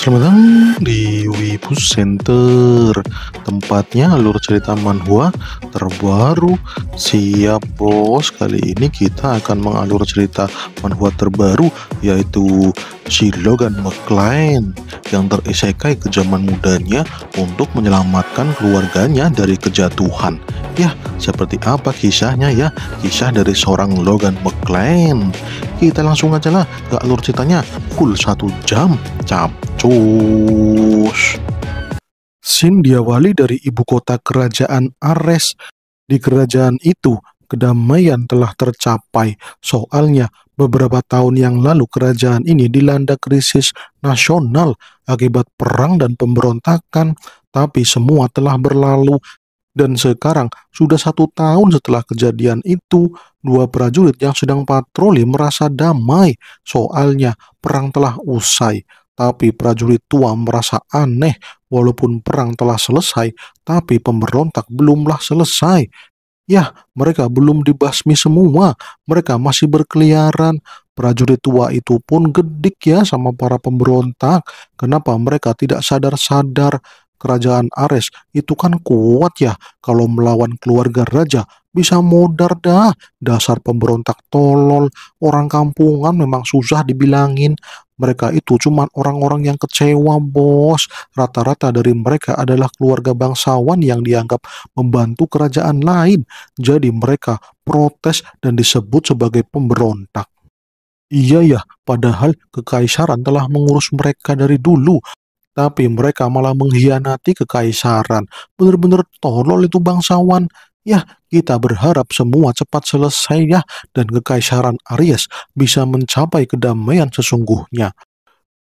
Selamat datang di Wibu Center Tempatnya alur cerita Manhua terbaru Siap bos, kali ini kita akan mengalur cerita Manhua terbaru Yaitu Shilogan McLean yang terisekai ke zaman mudanya untuk menyelamatkan keluarganya dari kejatuhan Ya, seperti apa kisahnya ya? Kisah dari seorang Logan McLean Kita langsung aja lah ke alur ceritanya Full satu jam, Cu Pontus. Sin diawali dari ibu kota kerajaan Ares. Di kerajaan itu, kedamaian telah tercapai. Soalnya, beberapa tahun yang lalu kerajaan ini dilanda krisis nasional akibat perang dan pemberontakan, tapi semua telah berlalu dan sekarang sudah satu tahun setelah kejadian itu, dua prajurit yang sedang patroli merasa damai. Soalnya perang telah usai. Tapi prajurit tua merasa aneh, walaupun perang telah selesai, tapi pemberontak belumlah selesai. Ya, mereka belum dibasmi semua, mereka masih berkeliaran. Prajurit tua itu pun gedik ya sama para pemberontak. Kenapa mereka tidak sadar-sadar? Kerajaan Ares itu kan kuat ya, kalau melawan keluarga raja bisa modar dah. Dasar pemberontak tolol, orang kampungan memang susah dibilangin. Mereka itu cuma orang-orang yang kecewa, bos. Rata-rata dari mereka adalah keluarga bangsawan yang dianggap membantu kerajaan lain. Jadi mereka protes dan disebut sebagai pemberontak. Iya ya, padahal kekaisaran telah mengurus mereka dari dulu. Tapi mereka malah mengkhianati kekaisaran. Benar-benar tolol itu bangsawan. Ya, kita berharap semua cepat selesai ya dan kekaisaran Aries bisa mencapai kedamaian sesungguhnya.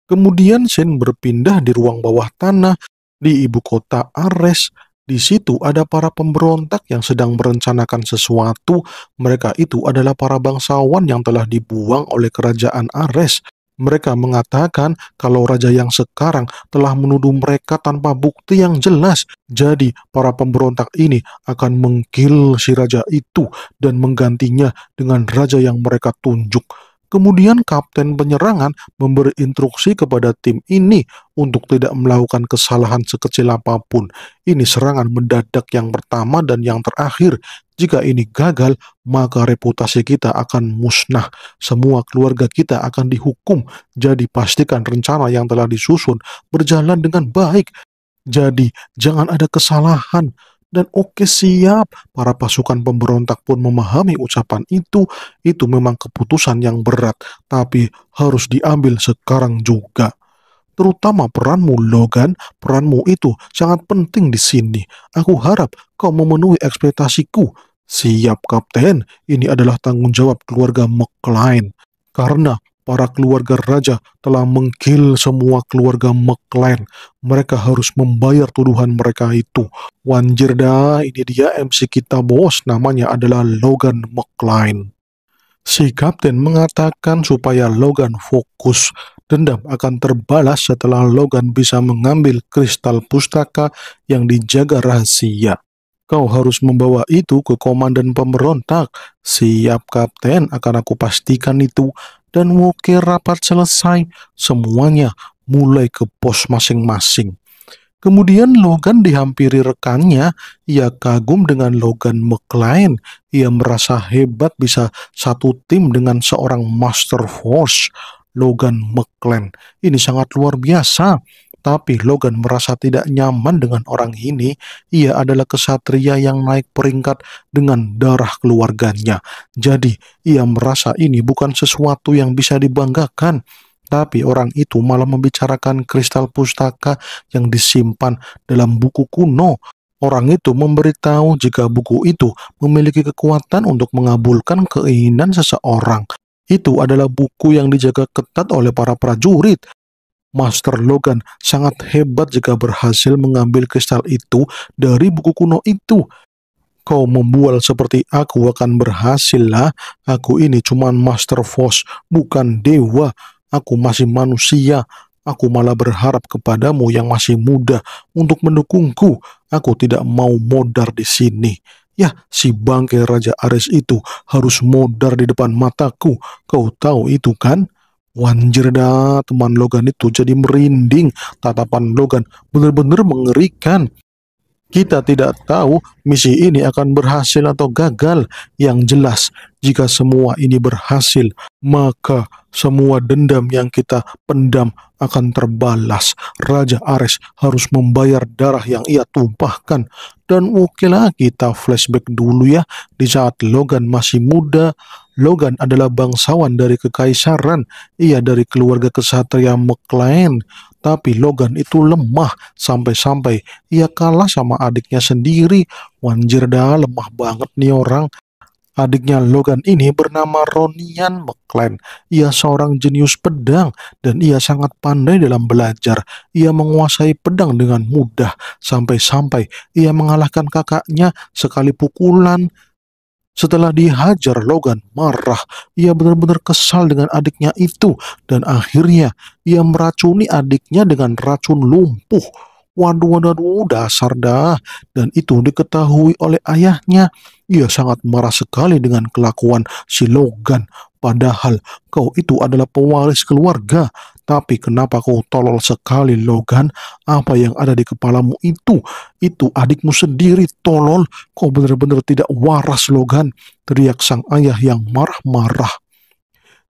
Kemudian Sen berpindah di ruang bawah tanah di ibu kota Ares. Di situ ada para pemberontak yang sedang merencanakan sesuatu. Mereka itu adalah para bangsawan yang telah dibuang oleh kerajaan Ares. Mereka mengatakan kalau raja yang sekarang telah menuduh mereka tanpa bukti yang jelas. Jadi, para pemberontak ini akan menggil si raja itu dan menggantinya dengan raja yang mereka tunjuk. Kemudian kapten penyerangan memberi instruksi kepada tim ini untuk tidak melakukan kesalahan sekecil apapun. Ini serangan mendadak yang pertama dan yang terakhir. Jika ini gagal, maka reputasi kita akan musnah. Semua keluarga kita akan dihukum. Jadi pastikan rencana yang telah disusun berjalan dengan baik. Jadi jangan ada kesalahan dan oke siap. Para pasukan pemberontak pun memahami ucapan itu. Itu memang keputusan yang berat, tapi harus diambil sekarang juga. Terutama peranmu Logan, peranmu itu sangat penting di sini. Aku harap kau memenuhi ekspektasiku. Siap, Kapten. Ini adalah tanggung jawab keluarga McLean. Karena para keluarga raja telah mengkil semua keluarga McLean. Mereka harus membayar tuduhan mereka itu. Wanjirda, ini dia MC kita bos, namanya adalah Logan McLean. Si kapten mengatakan supaya Logan fokus. Dendam akan terbalas setelah Logan bisa mengambil kristal pustaka yang dijaga rahasia. Kau harus membawa itu ke komandan pemberontak. Siap, Kapten. Akan aku pastikan itu dan wukir rapat selesai, semuanya mulai ke pos masing-masing. Kemudian Logan dihampiri rekannya, ia kagum dengan Logan McLean. Ia merasa hebat bisa satu tim dengan seorang Master Force. Logan McLean, ini sangat luar biasa. Tapi Logan merasa tidak nyaman dengan orang ini. Ia adalah kesatria yang naik peringkat dengan darah keluarganya. Jadi, ia merasa ini bukan sesuatu yang bisa dibanggakan. Tapi orang itu malah membicarakan kristal pustaka yang disimpan dalam buku kuno. Orang itu memberitahu jika buku itu memiliki kekuatan untuk mengabulkan keinginan seseorang. Itu adalah buku yang dijaga ketat oleh para prajurit. Master Logan sangat hebat jika berhasil mengambil kristal itu dari buku kuno itu. Kau membual seperti aku akan berhasil lah. Aku ini cuma Master Force, bukan dewa. Aku masih manusia. Aku malah berharap kepadamu yang masih muda untuk mendukungku. Aku tidak mau modar di sini. Ya, si bangkai Raja Ares itu harus modar di depan mataku. Kau tahu itu kan? Wanjir dah, teman Logan itu jadi merinding. Tatapan Logan benar-benar mengerikan. Kita tidak tahu misi ini akan berhasil atau gagal. Yang jelas, jika semua ini berhasil, maka semua dendam yang kita pendam akan terbalas. Raja Ares harus membayar darah yang ia tumpahkan. Dan oke lah kita flashback dulu ya, di saat Logan masih muda, Logan adalah bangsawan dari kekaisaran, ia dari keluarga kesatria McLean. Tapi Logan itu lemah sampai-sampai ia kalah sama adiknya sendiri. Wanjir dah lemah banget nih orang. Adiknya Logan ini bernama Ronian McLean. Ia seorang jenius pedang dan ia sangat pandai dalam belajar. Ia menguasai pedang dengan mudah sampai-sampai ia mengalahkan kakaknya sekali pukulan. Setelah dihajar, Logan marah. Ia benar-benar kesal dengan adiknya itu dan akhirnya ia meracuni adiknya dengan racun lumpuh. Waduh, waduh, waduh, dasar dah. Dan itu diketahui oleh ayahnya. Ia sangat marah sekali dengan kelakuan si Logan. Padahal kau itu adalah pewaris keluarga. Tapi kenapa kau tolol sekali, Logan? Apa yang ada di kepalamu itu? Itu adikmu sendiri, tolol. Kau benar-benar tidak waras, Logan. Teriak sang ayah yang marah-marah.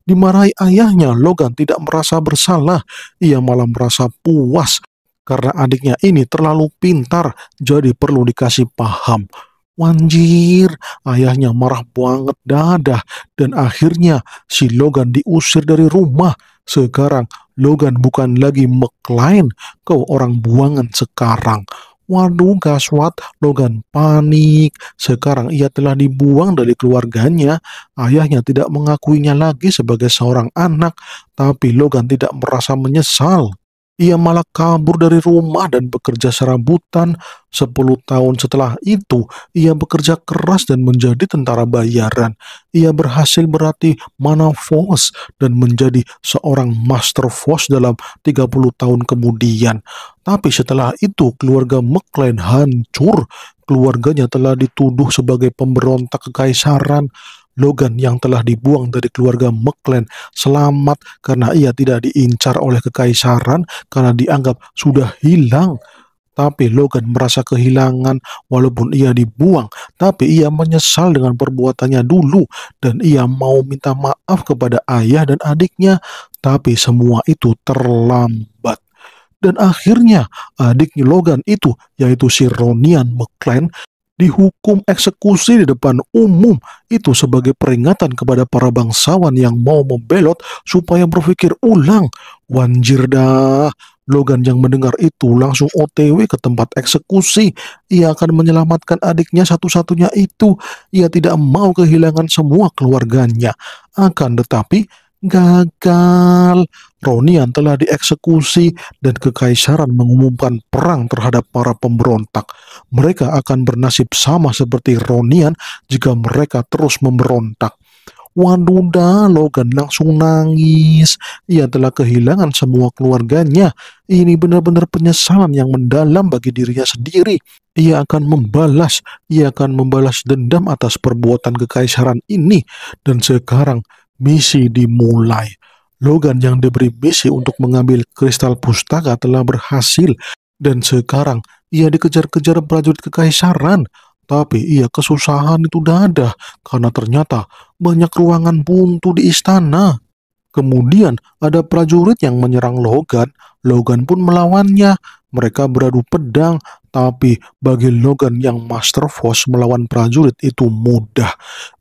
Dimarahi ayahnya, Logan tidak merasa bersalah. Ia malah merasa puas karena adiknya ini terlalu pintar, jadi perlu dikasih paham. Wanjir, ayahnya marah banget dadah dan akhirnya si Logan diusir dari rumah. Sekarang Logan bukan lagi McLean, kau orang buangan sekarang. Waduh Gaswat, Logan panik. Sekarang ia telah dibuang dari keluarganya. Ayahnya tidak mengakuinya lagi sebagai seorang anak. Tapi Logan tidak merasa menyesal ia malah kabur dari rumah dan bekerja serabutan. Sepuluh tahun setelah itu, ia bekerja keras dan menjadi tentara bayaran. Ia berhasil berarti mana force dan menjadi seorang master force dalam 30 tahun kemudian. Tapi setelah itu, keluarga McLean hancur. Keluarganya telah dituduh sebagai pemberontak kekaisaran. Logan yang telah dibuang dari keluarga McLean selamat karena ia tidak diincar oleh kekaisaran karena dianggap sudah hilang. Tapi Logan merasa kehilangan walaupun ia dibuang, tapi ia menyesal dengan perbuatannya dulu dan ia mau minta maaf kepada ayah dan adiknya, tapi semua itu terlambat. Dan akhirnya adiknya Logan itu, yaitu si Ronian McLean dihukum eksekusi di depan umum itu sebagai peringatan kepada para bangsawan yang mau membelot supaya berpikir ulang. Wanjir dah, Logan yang mendengar itu langsung OTW ke tempat eksekusi. Ia akan menyelamatkan adiknya satu-satunya itu. Ia tidak mau kehilangan semua keluarganya. Akan tetapi, gagal. Ronian telah dieksekusi dan kekaisaran mengumumkan perang terhadap para pemberontak. Mereka akan bernasib sama seperti Ronian jika mereka terus memberontak. Waduda, Logan langsung nangis. Ia telah kehilangan semua keluarganya. Ini benar-benar penyesalan yang mendalam bagi dirinya sendiri. Ia akan membalas, ia akan membalas dendam atas perbuatan kekaisaran ini. Dan sekarang misi dimulai. Logan yang diberi misi untuk mengambil kristal pustaka telah berhasil dan sekarang ia dikejar-kejar prajurit kekaisaran. Tapi ia kesusahan itu ada karena ternyata banyak ruangan buntu di istana. Kemudian ada prajurit yang menyerang Logan, Logan pun melawannya mereka beradu pedang, tapi bagi Logan yang Master Force melawan prajurit itu mudah.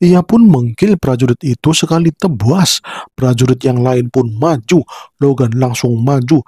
Ia pun mengkil prajurit itu sekali tebas. Prajurit yang lain pun maju. Logan langsung maju.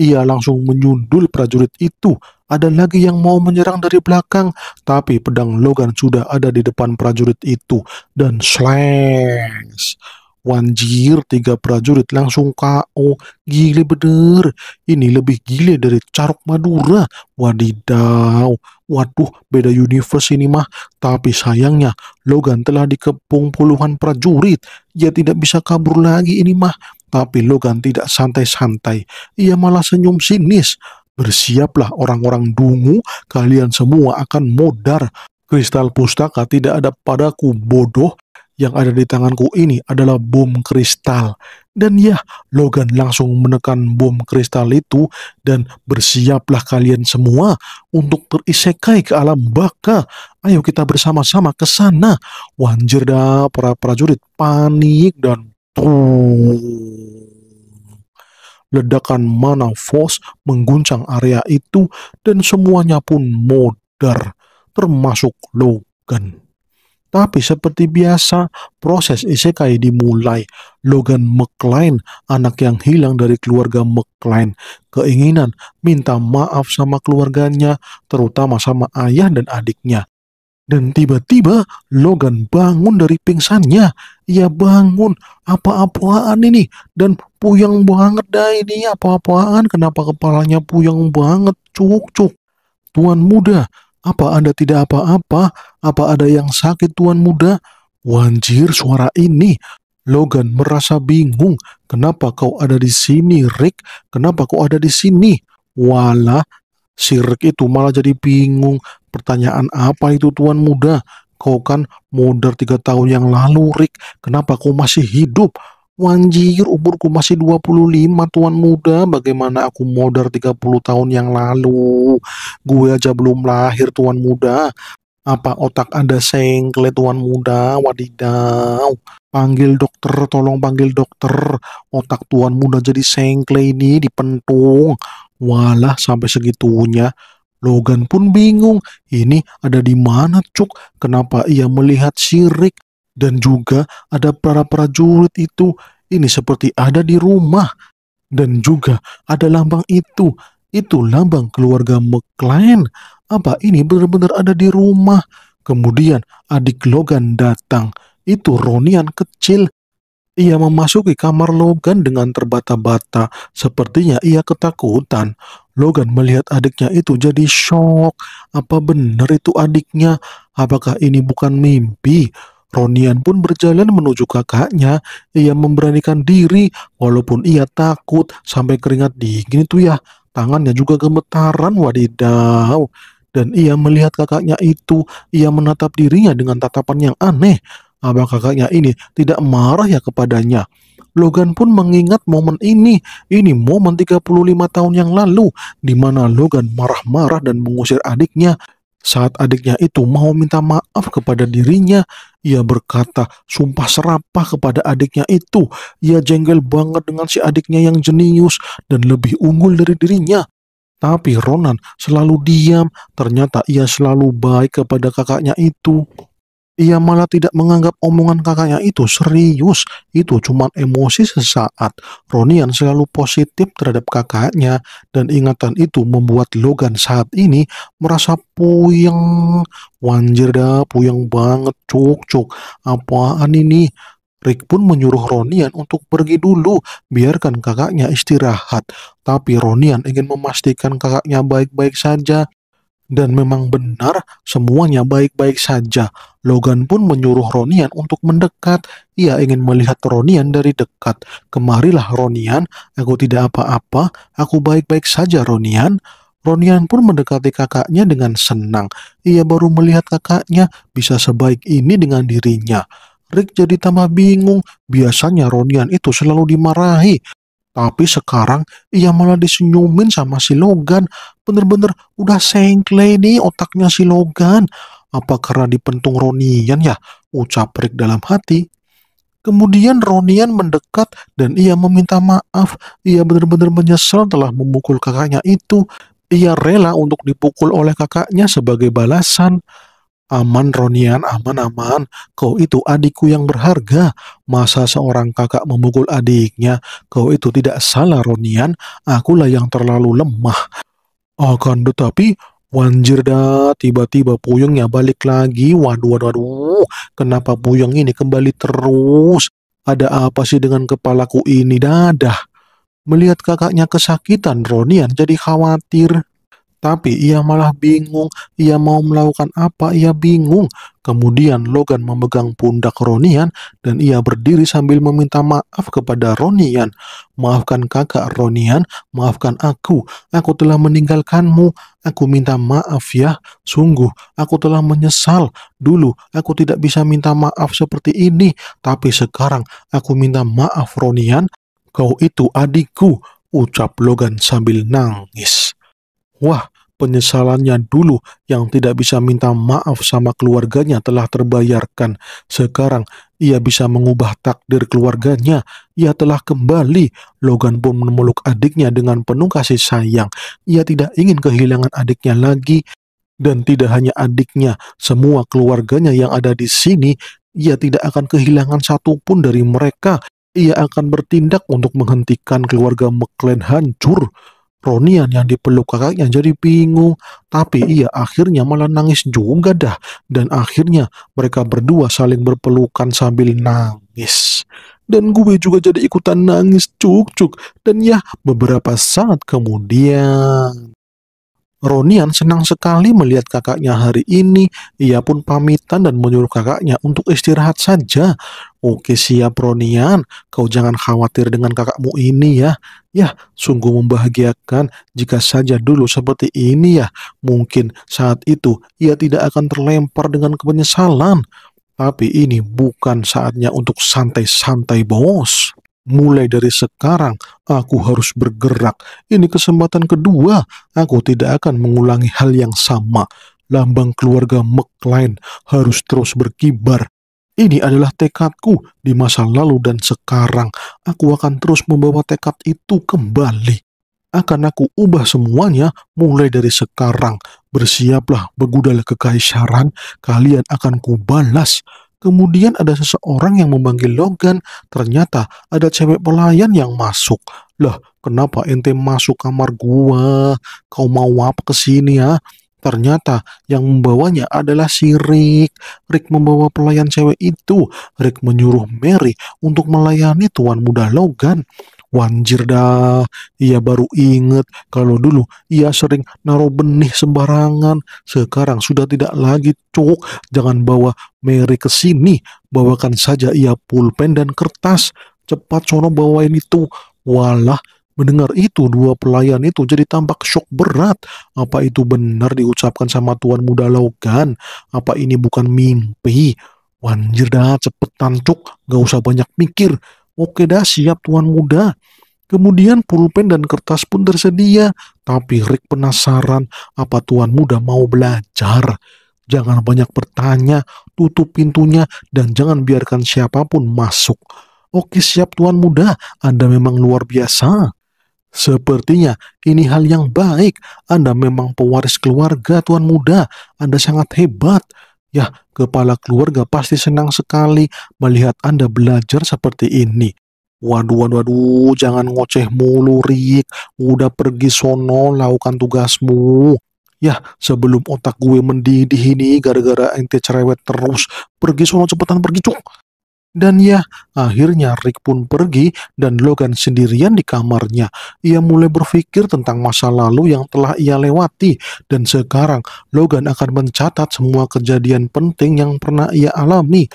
Ia langsung menyundul prajurit itu. Ada lagi yang mau menyerang dari belakang, tapi pedang Logan sudah ada di depan prajurit itu. Dan slash! Wanjir, tiga prajurit langsung KO. Gile bener. Ini lebih gile dari Carok Madura. Wadidaw. Waduh, beda universe ini mah. Tapi sayangnya, Logan telah dikepung puluhan prajurit. Ia tidak bisa kabur lagi ini mah. Tapi Logan tidak santai-santai. Ia malah senyum sinis. Bersiaplah orang-orang dungu, kalian semua akan modar. Kristal pustaka tidak ada padaku bodoh, yang ada di tanganku ini adalah bom kristal. Dan ya, Logan langsung menekan bom kristal itu dan bersiaplah kalian semua untuk terisekai ke alam baka. Ayo kita bersama-sama ke sana. Wanjir dah para prajurit panik dan tuh ledakan mana Force mengguncang area itu dan semuanya pun modar, termasuk Logan. Tapi seperti biasa, proses isekai dimulai. Logan McLean, anak yang hilang dari keluarga McLean, keinginan minta maaf sama keluarganya, terutama sama ayah dan adiknya. Dan tiba-tiba Logan bangun dari pingsannya. Ia bangun, apa-apaan ini? Dan puyeng banget dah ini, apa-apaan? Kenapa kepalanya puyeng banget? Cuk-cuk. Tuan muda, apa Anda tidak apa-apa? Apa ada yang sakit tuan muda? Wanjir suara ini. Logan merasa bingung. Kenapa kau ada di sini, Rick? Kenapa kau ada di sini? Walah, si Rick itu malah jadi bingung. Pertanyaan apa itu tuan muda? Kau kan muda tiga tahun yang lalu, Rick. Kenapa kau masih hidup? Wanjir umurku masih 25 tuan muda Bagaimana aku modar 30 tahun yang lalu Gue aja belum lahir tuan muda Apa otak anda sengkle tuan muda Wadidaw Panggil dokter tolong panggil dokter Otak tuan muda jadi sengkle ini dipentung Walah sampai segitunya Logan pun bingung, ini ada di mana cuk? Kenapa ia melihat sirik? Dan juga ada para prajurit itu, ini seperti ada di rumah. Dan juga ada lambang itu, itu lambang keluarga McLean. Apa ini benar-benar ada di rumah? Kemudian adik Logan datang, itu Ronian kecil. Ia memasuki kamar Logan dengan terbata-bata, sepertinya ia ketakutan. Logan melihat adiknya itu jadi shock. Apa benar itu adiknya? Apakah ini bukan mimpi? Ronian pun berjalan menuju kakaknya. Ia memberanikan diri walaupun ia takut sampai keringat dingin itu ya. Tangannya juga gemetaran wadidaw. Dan ia melihat kakaknya itu, ia menatap dirinya dengan tatapan yang aneh. Abang kakaknya ini tidak marah ya kepadanya. Logan pun mengingat momen ini. Ini momen 35 tahun yang lalu, di mana Logan marah-marah dan mengusir adiknya. Saat adiknya itu mau minta maaf kepada dirinya, ia berkata sumpah serapah kepada adiknya itu. Ia jengkel banget dengan si adiknya yang jenius dan lebih unggul dari dirinya. Tapi Ronan selalu diam, ternyata ia selalu baik kepada kakaknya itu. Ia malah tidak menganggap omongan kakaknya itu serius. Itu cuma emosi sesaat. Ronian selalu positif terhadap kakaknya dan ingatan itu membuat Logan saat ini merasa puyeng. Wanjir dah, puyeng banget, cuk-cuk. Apaan ini? Rick pun menyuruh Ronian untuk pergi dulu, biarkan kakaknya istirahat. Tapi Ronian ingin memastikan kakaknya baik-baik saja. Dan memang benar semuanya baik-baik saja. Logan pun menyuruh Ronian untuk mendekat. Ia ingin melihat Ronian dari dekat. Kemarilah Ronian, aku tidak apa-apa, aku baik-baik saja Ronian. Ronian pun mendekati kakaknya dengan senang. Ia baru melihat kakaknya bisa sebaik ini dengan dirinya. Rick jadi tambah bingung. Biasanya Ronian itu selalu dimarahi tapi sekarang ia malah disenyumin sama si Logan. Bener-bener udah sengkle nih otaknya si Logan. Apa karena dipentung Ronian ya? Ucap Rick dalam hati. Kemudian Ronian mendekat dan ia meminta maaf. Ia benar-benar menyesal telah memukul kakaknya itu. Ia rela untuk dipukul oleh kakaknya sebagai balasan. Aman Ronian, aman-aman, kau itu adikku yang berharga. Masa seorang kakak memukul adiknya? Kau itu tidak salah Ronian, akulah yang terlalu lemah. Akan tetapi, Wanjir dah, tiba-tiba puyungnya balik lagi. Waduh, waduh, waduh, kenapa puyung ini kembali terus? Ada apa sih dengan kepalaku ini dadah? Melihat kakaknya kesakitan, Ronian jadi khawatir. Tapi ia malah bingung, ia mau melakukan apa, ia bingung. Kemudian Logan memegang pundak Ronian dan ia berdiri sambil meminta maaf kepada Ronian. Maafkan kakak Ronian, maafkan aku, aku telah meninggalkanmu, aku minta maaf ya. Sungguh, aku telah menyesal. Dulu aku tidak bisa minta maaf seperti ini, tapi sekarang aku minta maaf Ronian, kau itu adikku, ucap Logan sambil nangis. Wah, penyesalannya dulu yang tidak bisa minta maaf sama keluarganya telah terbayarkan. Sekarang ia bisa mengubah takdir keluarganya. Ia telah kembali. Logan pun memeluk adiknya dengan penuh kasih sayang. Ia tidak ingin kehilangan adiknya lagi. Dan tidak hanya adiknya, semua keluarganya yang ada di sini, ia tidak akan kehilangan satupun dari mereka. Ia akan bertindak untuk menghentikan keluarga McLean hancur. Ronian yang dipeluk kakaknya jadi bingung, tapi ia akhirnya malah nangis juga dah. Dan akhirnya mereka berdua saling berpelukan sambil nangis. Dan gue juga jadi ikutan nangis cuk-cuk. Dan ya beberapa saat kemudian... Ronian senang sekali melihat kakaknya hari ini. Ia pun pamitan dan menyuruh kakaknya untuk istirahat saja. Oke siap Ronian, kau jangan khawatir dengan kakakmu ini ya. Ya, sungguh membahagiakan jika saja dulu seperti ini ya. Mungkin saat itu ia tidak akan terlempar dengan kepenyesalan. Tapi ini bukan saatnya untuk santai-santai bos. Mulai dari sekarang, aku harus bergerak. Ini kesempatan kedua. Aku tidak akan mengulangi hal yang sama. Lambang keluarga McLean harus terus berkibar. Ini adalah tekadku di masa lalu dan sekarang. Aku akan terus membawa tekad itu kembali. Akan aku ubah semuanya mulai dari sekarang. Bersiaplah begudal kekaisaran, kalian akan kubalas. Kemudian ada seseorang yang memanggil Logan. Ternyata ada cewek pelayan yang masuk. Lah, kenapa ente masuk kamar gua? Kau mau apa ke sini ya? Ternyata yang membawanya adalah si Rick. Rick membawa pelayan cewek itu. Rick menyuruh Mary untuk melayani tuan muda Logan. Wanjir dah, ia baru inget kalau dulu ia sering naruh benih sembarangan. Sekarang sudah tidak lagi cuk, jangan bawa Mary ke sini. Bawakan saja ia pulpen dan kertas. Cepat sono bawain itu. Walah, Mendengar itu, dua pelayan itu jadi tampak shock berat. Apa itu benar diucapkan sama tuan muda Logan? Apa ini bukan mimpi? Wanjir dah, cepetan cuk, gak usah banyak mikir. Oke dah, siap tuan muda. Kemudian pulpen dan kertas pun tersedia, tapi Rick penasaran apa tuan muda mau belajar. Jangan banyak bertanya, tutup pintunya, dan jangan biarkan siapapun masuk. Oke siap tuan muda, Anda memang luar biasa. Sepertinya ini hal yang baik, Anda memang pewaris keluarga tuan muda, Anda sangat hebat. Ya, kepala keluarga pasti senang sekali melihat Anda belajar seperti ini. Waduh, waduh, waduh, jangan ngoceh mulu, Rik. Udah pergi sono, lakukan tugasmu. Ya, sebelum otak gue mendidih ini gara-gara ente cerewet terus. Pergi sono cepetan, pergi, cung. Dan ya, akhirnya Rick pun pergi dan Logan sendirian di kamarnya. Ia mulai berpikir tentang masa lalu yang telah ia lewati dan sekarang Logan akan mencatat semua kejadian penting yang pernah ia alami.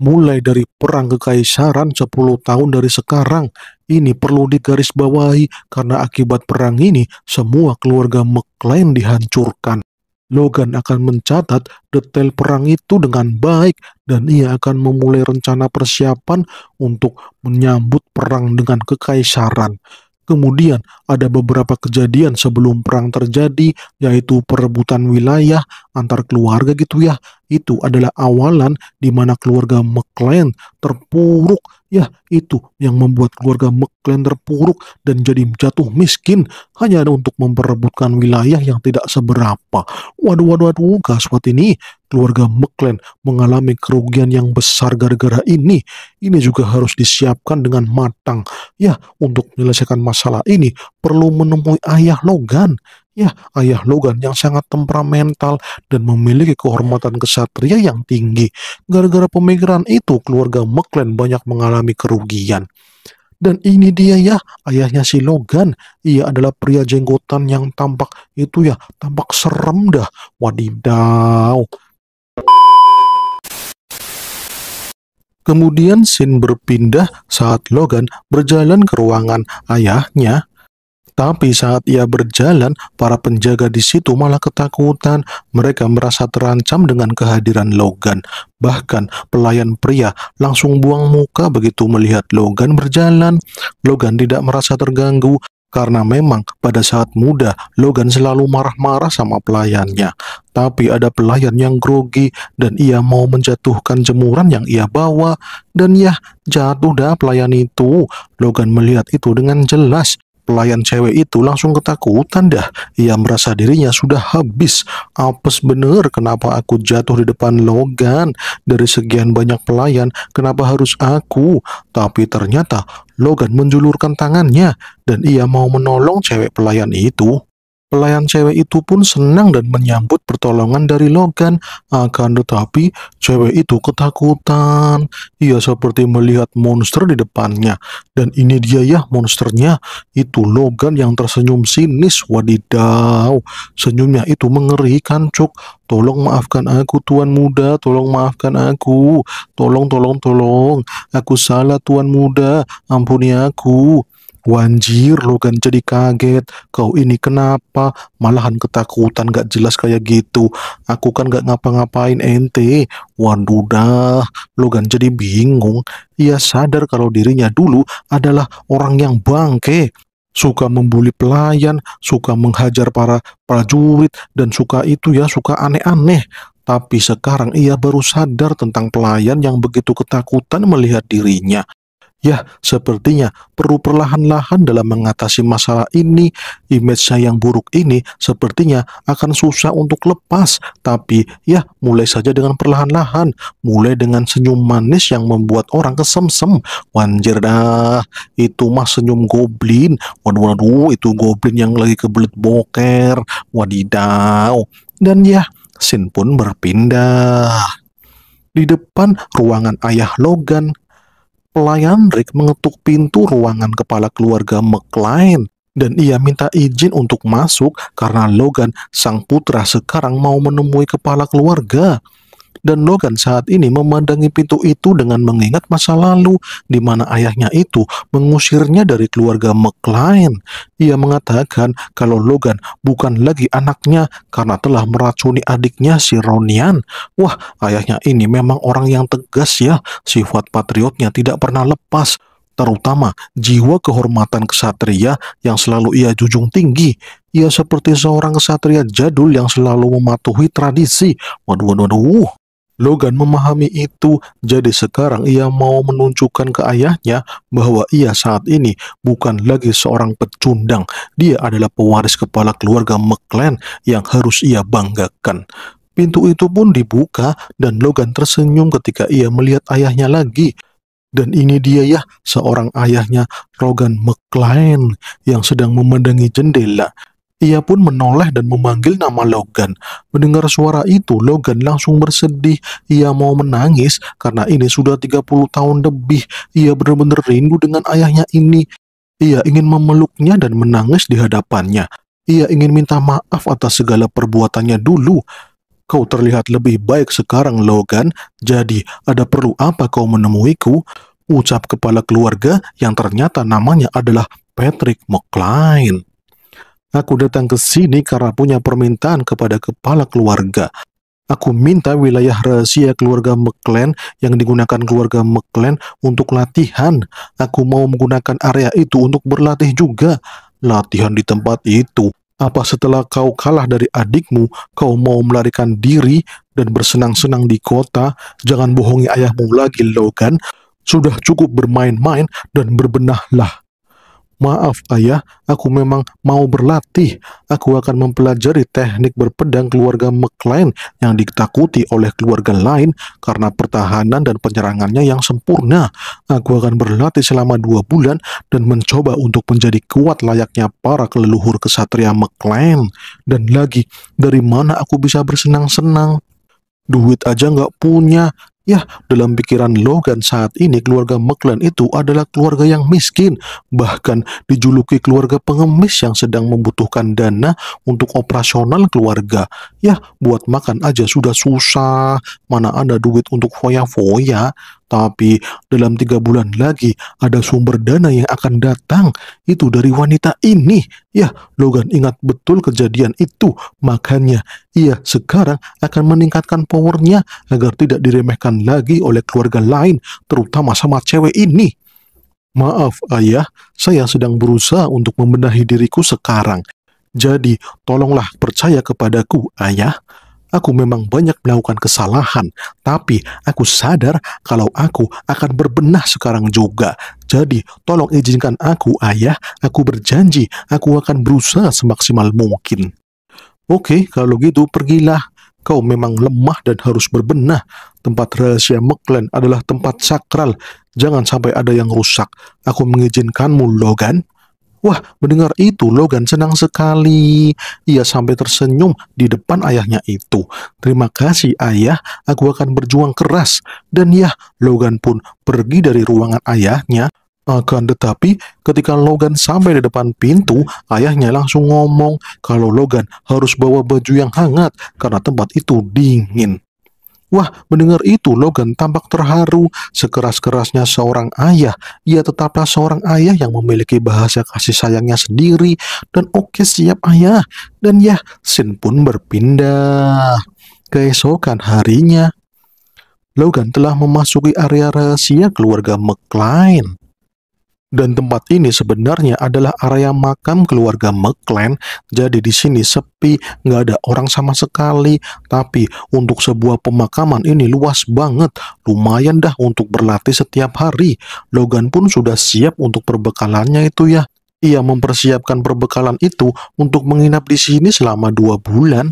Mulai dari perang kekaisaran 10 tahun dari sekarang, ini perlu digarisbawahi karena akibat perang ini semua keluarga McLean dihancurkan. Logan akan mencatat detail perang itu dengan baik dan ia akan memulai rencana persiapan untuk menyambut perang dengan kekaisaran. Kemudian ada beberapa kejadian sebelum perang terjadi yaitu perebutan wilayah antar keluarga gitu ya itu adalah awalan di mana keluarga McLean terpuruk. Ya, itu yang membuat keluarga McLean terpuruk dan jadi jatuh miskin hanya untuk memperebutkan wilayah yang tidak seberapa. Waduh, waduh, waduh, Gaswat ini keluarga McLean mengalami kerugian yang besar gara-gara ini. Ini juga harus disiapkan dengan matang. Ya, untuk menyelesaikan masalah ini perlu menemui ayah Logan. Ya, Ayah Logan yang sangat temperamental dan memiliki kehormatan kesatria yang tinggi. Gara-gara pemikiran itu, keluarga McLean banyak mengalami kerugian. Dan ini dia ya, ayahnya si Logan. Ia adalah pria jenggotan yang tampak itu ya, tampak serem dah. Wadidaw. Kemudian Sin berpindah saat Logan berjalan ke ruangan ayahnya tapi saat ia berjalan, para penjaga di situ malah ketakutan. Mereka merasa terancam dengan kehadiran Logan. Bahkan pelayan pria langsung buang muka begitu melihat Logan berjalan. Logan tidak merasa terganggu karena memang pada saat muda Logan selalu marah-marah sama pelayannya. Tapi ada pelayan yang grogi dan ia mau menjatuhkan jemuran yang ia bawa. Dan ya, jatuh dah pelayan itu. Logan melihat itu dengan jelas pelayan cewek itu langsung ketakutan dah. Ia merasa dirinya sudah habis. Apes bener kenapa aku jatuh di depan Logan. Dari sekian banyak pelayan, kenapa harus aku? Tapi ternyata Logan menjulurkan tangannya dan ia mau menolong cewek pelayan itu. Pelayan cewek itu pun senang dan menyambut pertolongan dari Logan. Akan tetapi, cewek itu ketakutan. Ia seperti melihat monster di depannya. Dan ini dia ya monsternya. Itu Logan yang tersenyum sinis. Wadidaw. Senyumnya itu mengerikan, Cuk. Tolong maafkan aku, Tuan Muda. Tolong maafkan aku. Tolong, tolong, tolong. Aku salah, Tuan Muda. Ampuni aku. Wanjir Logan kan jadi kaget. Kau ini kenapa? Malahan ketakutan gak jelas kayak gitu. Aku kan gak ngapa-ngapain ente. Waduh dah, lo kan jadi bingung. Ia sadar kalau dirinya dulu adalah orang yang bangke suka membuli pelayan, suka menghajar para prajurit, dan suka itu ya, suka aneh-aneh. Tapi sekarang ia baru sadar tentang pelayan yang begitu ketakutan melihat dirinya. Ya, sepertinya perlu perlahan-lahan dalam mengatasi masalah ini. Image saya yang buruk ini sepertinya akan susah untuk lepas. Tapi ya, mulai saja dengan perlahan-lahan. Mulai dengan senyum manis yang membuat orang kesemsem. Wanjir dah, itu mah senyum goblin. Waduh, waduh, itu goblin yang lagi kebelet boker. Wadidaw. Dan ya, Sin pun berpindah. Di depan ruangan ayah Logan, Pelayan Rick mengetuk pintu ruangan kepala keluarga McLean dan ia minta izin untuk masuk karena Logan, sang putra sekarang mau menemui kepala keluarga dan Logan saat ini memandangi pintu itu dengan mengingat masa lalu di mana ayahnya itu mengusirnya dari keluarga McLean. Ia mengatakan kalau Logan bukan lagi anaknya karena telah meracuni adiknya si Ronian. Wah, ayahnya ini memang orang yang tegas ya, sifat patriotnya tidak pernah lepas terutama jiwa kehormatan kesatria yang selalu ia jujung tinggi. Ia seperti seorang kesatria jadul yang selalu mematuhi tradisi. Waduh, waduh, waduh. Logan memahami itu, jadi sekarang ia mau menunjukkan ke ayahnya bahwa ia saat ini bukan lagi seorang pecundang. Dia adalah pewaris kepala keluarga McLean yang harus ia banggakan. Pintu itu pun dibuka dan Logan tersenyum ketika ia melihat ayahnya lagi. Dan ini dia ya, seorang ayahnya Logan McLean yang sedang memandangi jendela. Ia pun menoleh dan memanggil nama Logan. Mendengar suara itu, Logan langsung bersedih. Ia mau menangis karena ini sudah 30 tahun lebih. Ia benar-benar rindu dengan ayahnya ini. Ia ingin memeluknya dan menangis di hadapannya. Ia ingin minta maaf atas segala perbuatannya dulu. Kau terlihat lebih baik sekarang, Logan. Jadi, ada perlu apa kau menemuiku? Ucap kepala keluarga yang ternyata namanya adalah Patrick McLean. Aku datang ke sini karena punya permintaan kepada kepala keluarga. Aku minta wilayah rahasia keluarga McLean yang digunakan keluarga McLean untuk latihan. Aku mau menggunakan area itu untuk berlatih juga. Latihan di tempat itu. Apa setelah kau kalah dari adikmu, kau mau melarikan diri dan bersenang-senang di kota? Jangan bohongi ayahmu lagi, Logan. Sudah cukup bermain-main dan berbenahlah. Maaf ayah, aku memang mau berlatih. Aku akan mempelajari teknik berpedang keluarga McLean yang ditakuti oleh keluarga lain karena pertahanan dan penyerangannya yang sempurna. Aku akan berlatih selama dua bulan dan mencoba untuk menjadi kuat layaknya para keleluhur kesatria McLean. Dan lagi, dari mana aku bisa bersenang-senang? Duit aja nggak punya, Ya, dalam pikiran Logan saat ini keluarga McLean itu adalah keluarga yang miskin, bahkan dijuluki keluarga pengemis yang sedang membutuhkan dana untuk operasional keluarga. Ya, buat makan aja sudah susah, mana ada duit untuk foya-foya, tapi dalam tiga bulan lagi ada sumber dana yang akan datang itu dari wanita ini. Ya, Logan ingat betul kejadian itu. Makanya ia sekarang akan meningkatkan powernya agar tidak diremehkan lagi oleh keluarga lain, terutama sama cewek ini. Maaf ayah, saya sedang berusaha untuk membenahi diriku sekarang. Jadi, tolonglah percaya kepadaku, ayah. Aku memang banyak melakukan kesalahan, tapi aku sadar kalau aku akan berbenah sekarang juga. Jadi, tolong izinkan aku, Ayah. Aku berjanji, aku akan berusaha semaksimal mungkin. Oke, kalau gitu pergilah. Kau memang lemah dan harus berbenah. Tempat rahasia Meklen adalah tempat sakral. Jangan sampai ada yang rusak. Aku mengizinkanmu, Logan. Wah, mendengar itu Logan senang sekali. Ia sampai tersenyum di depan ayahnya itu. Terima kasih ayah, aku akan berjuang keras. Dan ya, Logan pun pergi dari ruangan ayahnya. Akan tetapi, ketika Logan sampai di depan pintu, ayahnya langsung ngomong kalau Logan harus bawa baju yang hangat karena tempat itu dingin. Wah, mendengar itu Logan tampak terharu. Sekeras-kerasnya seorang ayah, ia tetaplah seorang ayah yang memiliki bahasa kasih sayangnya sendiri. Dan oke okay, siap ayah. Dan ya, Sin pun berpindah. Keesokan harinya, Logan telah memasuki area rahasia keluarga McLean. Dan tempat ini sebenarnya adalah area makam keluarga McLean. jadi di sini sepi, nggak ada orang sama sekali. Tapi untuk sebuah pemakaman ini luas banget, lumayan dah untuk berlatih setiap hari. Logan pun sudah siap untuk perbekalannya itu ya. Ia mempersiapkan perbekalan itu untuk menginap di sini selama dua bulan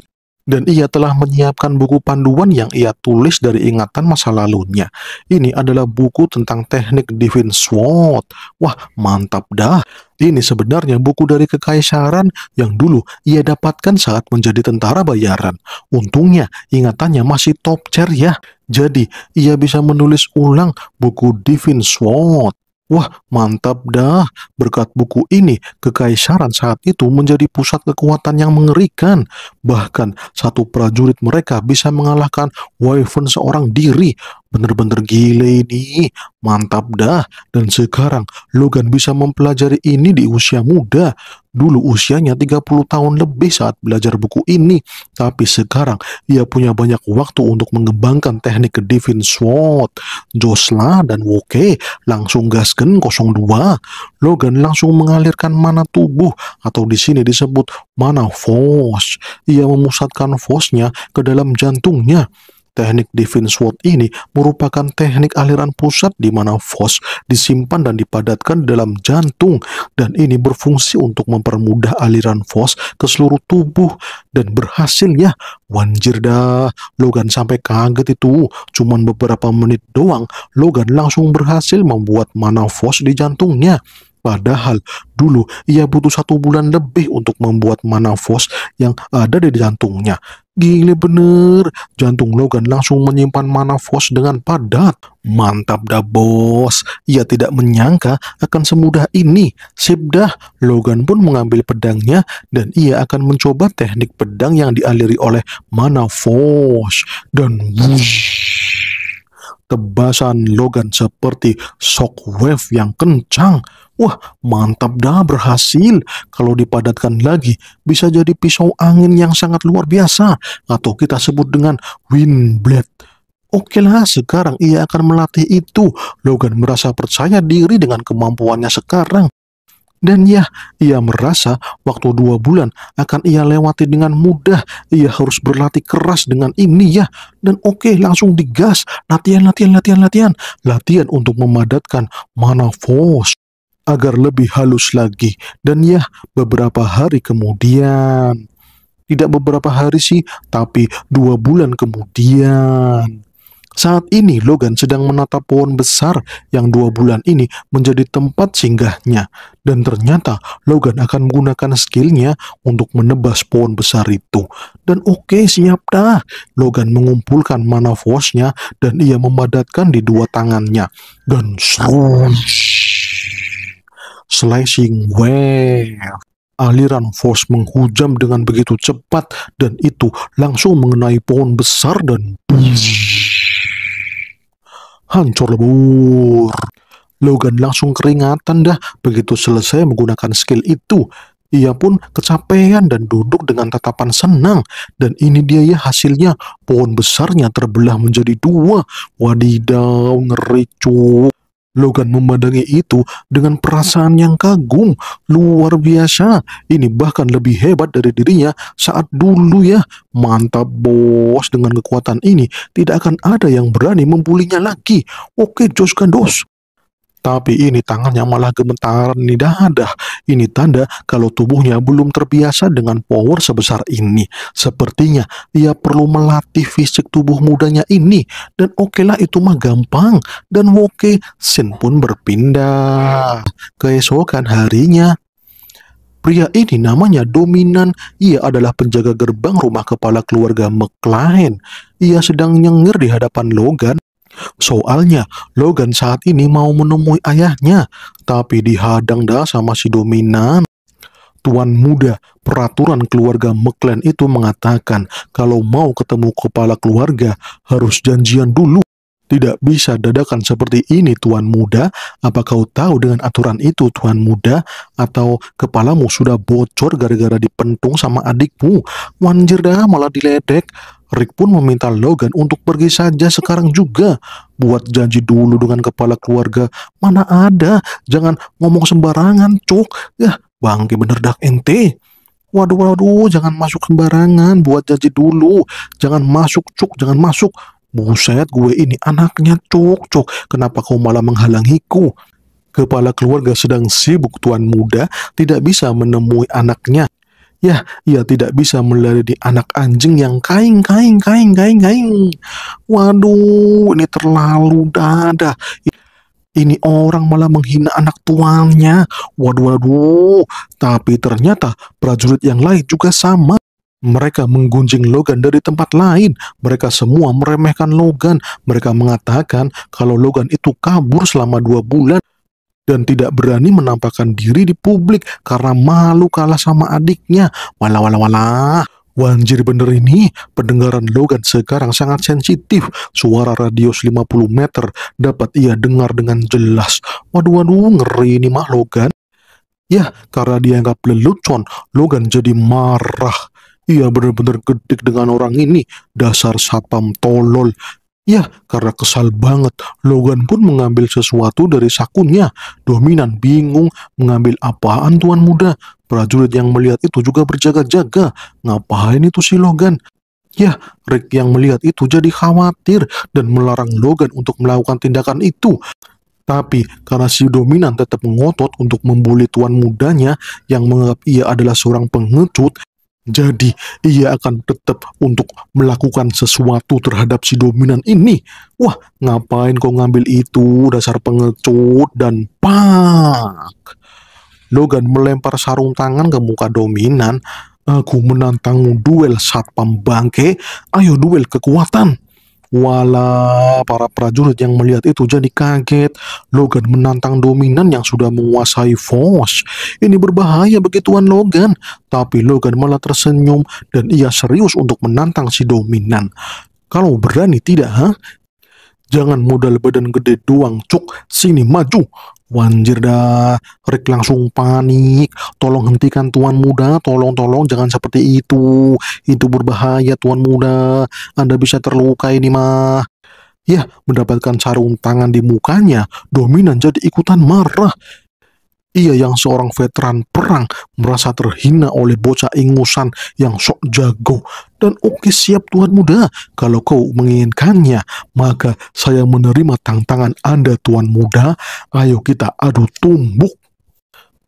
dan ia telah menyiapkan buku panduan yang ia tulis dari ingatan masa lalunya. Ini adalah buku tentang teknik Divine Sword. Wah, mantap dah. Ini sebenarnya buku dari kekaisaran yang dulu ia dapatkan saat menjadi tentara bayaran. Untungnya ingatannya masih top chair ya. Jadi, ia bisa menulis ulang buku Divine Sword. Wah, mantap dah. Berkat buku ini, kekaisaran saat itu menjadi pusat kekuatan yang mengerikan. Bahkan, satu prajurit mereka bisa mengalahkan Wyvern seorang diri. Bener-bener gile ini, mantap dah. Dan sekarang Logan bisa mempelajari ini di usia muda. Dulu usianya 30 tahun lebih saat belajar buku ini. Tapi sekarang ia punya banyak waktu untuk mengembangkan teknik Divine Sword. Josla dan Woke langsung gasken 02. Logan langsung mengalirkan mana tubuh atau di sini disebut mana force. Ia memusatkan force-nya ke dalam jantungnya. Teknik Divine Sword ini merupakan teknik aliran pusat di mana force disimpan dan dipadatkan dalam jantung dan ini berfungsi untuk mempermudah aliran force ke seluruh tubuh dan berhasil ya. Wanjir dah, Logan sampai kaget itu. Cuman beberapa menit doang, Logan langsung berhasil membuat mana force di jantungnya. Padahal dulu ia butuh satu bulan lebih untuk membuat mana fos yang ada di jantungnya. Gile bener, jantung Logan langsung menyimpan mana fos dengan padat. Mantap dah bos, ia tidak menyangka akan semudah ini. Sip dah, Logan pun mengambil pedangnya dan ia akan mencoba teknik pedang yang dialiri oleh mana fos. Dan wush, tebasan Logan seperti shockwave yang kencang Wah, mantap dah berhasil. Kalau dipadatkan lagi, bisa jadi pisau angin yang sangat luar biasa atau kita sebut dengan wind blade. Oke lah, sekarang ia akan melatih itu. Logan merasa percaya diri dengan kemampuannya sekarang. Dan ya, ia merasa waktu dua bulan akan ia lewati dengan mudah. Ia harus berlatih keras dengan ini ya. Dan oke, okay, langsung digas. Latihan, latihan, latihan, latihan. Latihan untuk memadatkan mana force agar lebih halus lagi. Dan ya, beberapa hari kemudian, tidak beberapa hari sih, tapi dua bulan kemudian. Saat ini Logan sedang menatap pohon besar yang dua bulan ini menjadi tempat singgahnya. Dan ternyata Logan akan menggunakan skillnya untuk menebas pohon besar itu. Dan oke okay, siap dah. Logan mengumpulkan mana force-nya dan ia memadatkan di dua tangannya. Dan srush slashing wave. Aliran force menghujam dengan begitu cepat dan itu langsung mengenai pohon besar dan hancur lebur. Logan langsung keringatan dah begitu selesai menggunakan skill itu. Ia pun kecapean dan duduk dengan tatapan senang. Dan ini dia ya hasilnya. Pohon besarnya terbelah menjadi dua. Wadidaw, ngeri Logan memandangi itu dengan perasaan yang kagum, luar biasa. Ini bahkan lebih hebat dari dirinya saat dulu ya. Mantap bos, dengan kekuatan ini tidak akan ada yang berani membulinya lagi. Oke Jos Gandos, tapi ini tangannya malah gemetaran di dada. Ini tanda kalau tubuhnya belum terbiasa dengan power sebesar ini. Sepertinya ia perlu melatih fisik tubuh mudanya ini. Dan oke okay itu mah gampang. Dan Woke Sin pun berpindah. Keesokan harinya, Pria ini namanya dominan. Ia adalah penjaga gerbang rumah kepala keluarga McLean. Ia sedang nyengir di hadapan Logan Soalnya Logan saat ini mau menemui ayahnya, tapi dihadang dah sama si dominan. Tuan muda, peraturan keluarga McLean itu mengatakan kalau mau ketemu kepala keluarga harus janjian dulu. Tidak bisa dadakan seperti ini tuan muda, apa kau tahu dengan aturan itu tuan muda? Atau kepalamu sudah bocor gara-gara dipentung sama adikmu? Wanjir dah malah diledek, Rick pun meminta Logan untuk pergi saja sekarang juga. Buat janji dulu dengan kepala keluarga. Mana ada, jangan ngomong sembarangan, cok. Ya, bangki bener dak ente. Waduh, waduh, jangan masuk sembarangan. Buat janji dulu. Jangan masuk, cuk, jangan masuk. Buset, gue ini anaknya, cuk, cuk. Kenapa kau malah menghalangiku? Kepala keluarga sedang sibuk tuan muda, tidak bisa menemui anaknya Ya, ia tidak bisa di anak anjing yang kaing, kaing, kaing, kaing, kaing. Waduh, ini terlalu dada. Ini orang malah menghina anak tuannya. Waduh, waduh. Tapi ternyata prajurit yang lain juga sama. Mereka menggunjing Logan dari tempat lain. Mereka semua meremehkan Logan. Mereka mengatakan kalau Logan itu kabur selama dua bulan dan tidak berani menampakkan diri di publik karena malu kalah sama adiknya. Walah wala walah. Wanjir bener ini, pendengaran Logan sekarang sangat sensitif. Suara radius 50 meter dapat ia dengar dengan jelas. Waduh, waduh, ngeri ini mah Logan. Ya, karena dianggap lelucon, Logan jadi marah. Ia benar-benar gedik dengan orang ini, dasar satpam tolol. Ya, karena kesal banget, Logan pun mengambil sesuatu dari sakunya. Dominan bingung mengambil apaan tuan muda. Prajurit yang melihat itu juga berjaga-jaga. Ngapain itu si Logan? Ya, Rick yang melihat itu jadi khawatir dan melarang Logan untuk melakukan tindakan itu. Tapi karena si dominan tetap mengotot untuk membuli tuan mudanya yang menganggap ia adalah seorang pengecut, jadi, ia akan tetap untuk melakukan sesuatu terhadap si dominan ini. Wah, ngapain kau ngambil itu, dasar pengecut, dan pak. Logan melempar sarung tangan ke muka dominan. Aku menantangmu duel saat pembangke, ayo duel kekuatan. Wala para prajurit yang melihat itu jadi kaget. Logan menantang dominan yang sudah menguasai Force. Ini berbahaya bagi Tuan Logan. Tapi Logan malah tersenyum dan ia serius untuk menantang si dominan. Kalau berani tidak, ha? Jangan modal badan gede doang, cuk. Sini maju. Wanjir dah, Rick langsung panik. Tolong hentikan tuan muda, tolong-tolong jangan seperti itu. Itu berbahaya tuan muda, Anda bisa terluka ini mah. Ya, mendapatkan sarung tangan di mukanya, dominan jadi ikutan marah. Ia yang seorang veteran perang merasa terhina oleh bocah ingusan yang sok jago. Dan oke siap Tuhan muda, kalau kau menginginkannya, maka saya menerima tantangan Anda Tuan muda. Ayo kita adu tumbuk.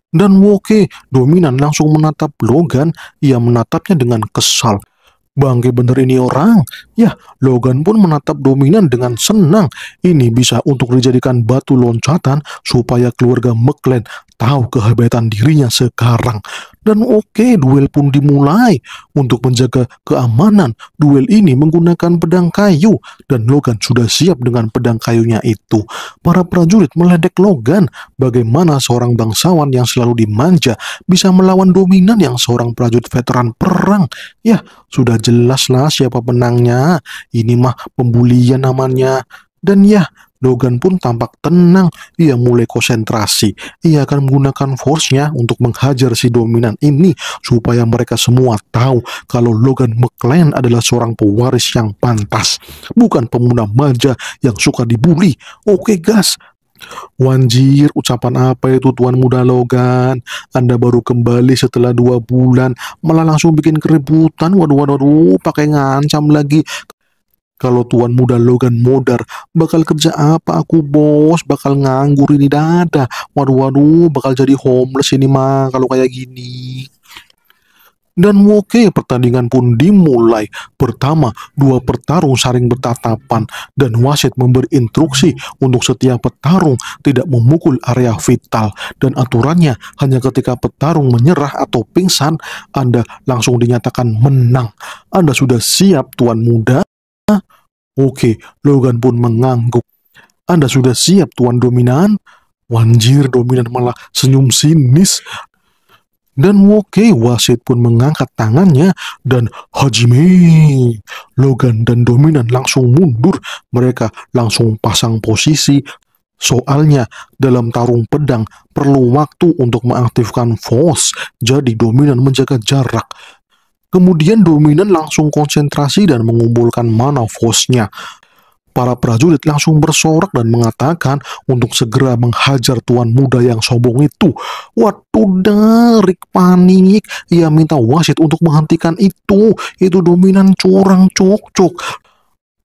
Dan Woke dominan langsung menatap Logan, ia menatapnya dengan kesal. Bangke bener ini orang. Ya, Logan pun menatap dominan dengan senang. Ini bisa untuk dijadikan batu loncatan supaya keluarga McLean tahu kehebatan dirinya sekarang. Dan oke, okay, duel pun dimulai. Untuk menjaga keamanan, duel ini menggunakan pedang kayu dan Logan sudah siap dengan pedang kayunya itu. Para prajurit meledek Logan, bagaimana seorang bangsawan yang selalu dimanja bisa melawan dominan yang seorang prajurit veteran perang. Ya, sudah jelas lah siapa penangnya. Ini mah pembulian namanya. Dan ya, Dogan pun tampak tenang, ia mulai konsentrasi. Ia akan menggunakan force-nya untuk menghajar si dominan ini supaya mereka semua tahu kalau Logan McLean adalah seorang pewaris yang pantas, bukan pemuda maja yang suka dibully. Oke gas, Wanjir, ucapan apa itu Tuan Muda Logan? Anda baru kembali setelah dua bulan, malah langsung bikin keributan. Waduh, waduh, waduh, pakai ngancam lagi. Kalau tuan muda Logan modar, bakal kerja apa aku bos? Bakal nganggur ini dada. Waduh waduh, bakal jadi homeless ini mah kalau kayak gini. Dan oke pertandingan pun dimulai. Pertama, dua petarung saring bertatapan dan wasit memberi instruksi untuk setiap petarung tidak memukul area vital dan aturannya hanya ketika petarung menyerah atau pingsan Anda langsung dinyatakan menang. Anda sudah siap tuan muda? Oke, Logan pun mengangguk. Anda sudah siap, Tuan Dominan? Wanjir, Dominan malah senyum sinis. Dan oke, wasit pun mengangkat tangannya dan Hajime. Logan dan Dominan langsung mundur. Mereka langsung pasang posisi. Soalnya dalam tarung pedang perlu waktu untuk mengaktifkan force. Jadi Dominan menjaga jarak. Kemudian dominan langsung konsentrasi dan mengumpulkan mana force-nya. Para prajurit langsung bersorak dan mengatakan untuk segera menghajar tuan muda yang sombong itu. Waduh Derek panik, ia minta wasit untuk menghentikan itu. Itu dominan curang cuk-cuk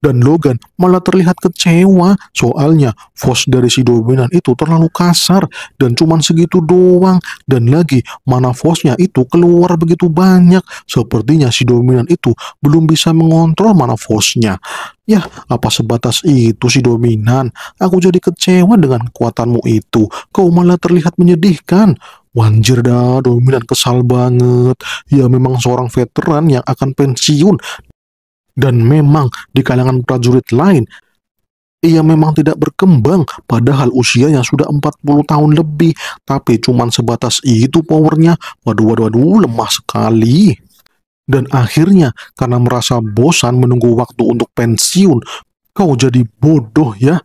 dan Logan malah terlihat kecewa soalnya force dari si dominan itu terlalu kasar dan cuman segitu doang dan lagi mana force nya itu keluar begitu banyak sepertinya si dominan itu belum bisa mengontrol mana force nya Ya, apa sebatas itu si dominan? Aku jadi kecewa dengan kekuatanmu itu. Kau malah terlihat menyedihkan. Wanjir dah, dominan kesal banget. Ya memang seorang veteran yang akan pensiun dan memang di kalangan prajurit lain, ia memang tidak berkembang padahal usianya sudah 40 tahun lebih. Tapi cuman sebatas itu powernya, waduh waduh waduh lemah sekali. Dan akhirnya karena merasa bosan menunggu waktu untuk pensiun, kau jadi bodoh ya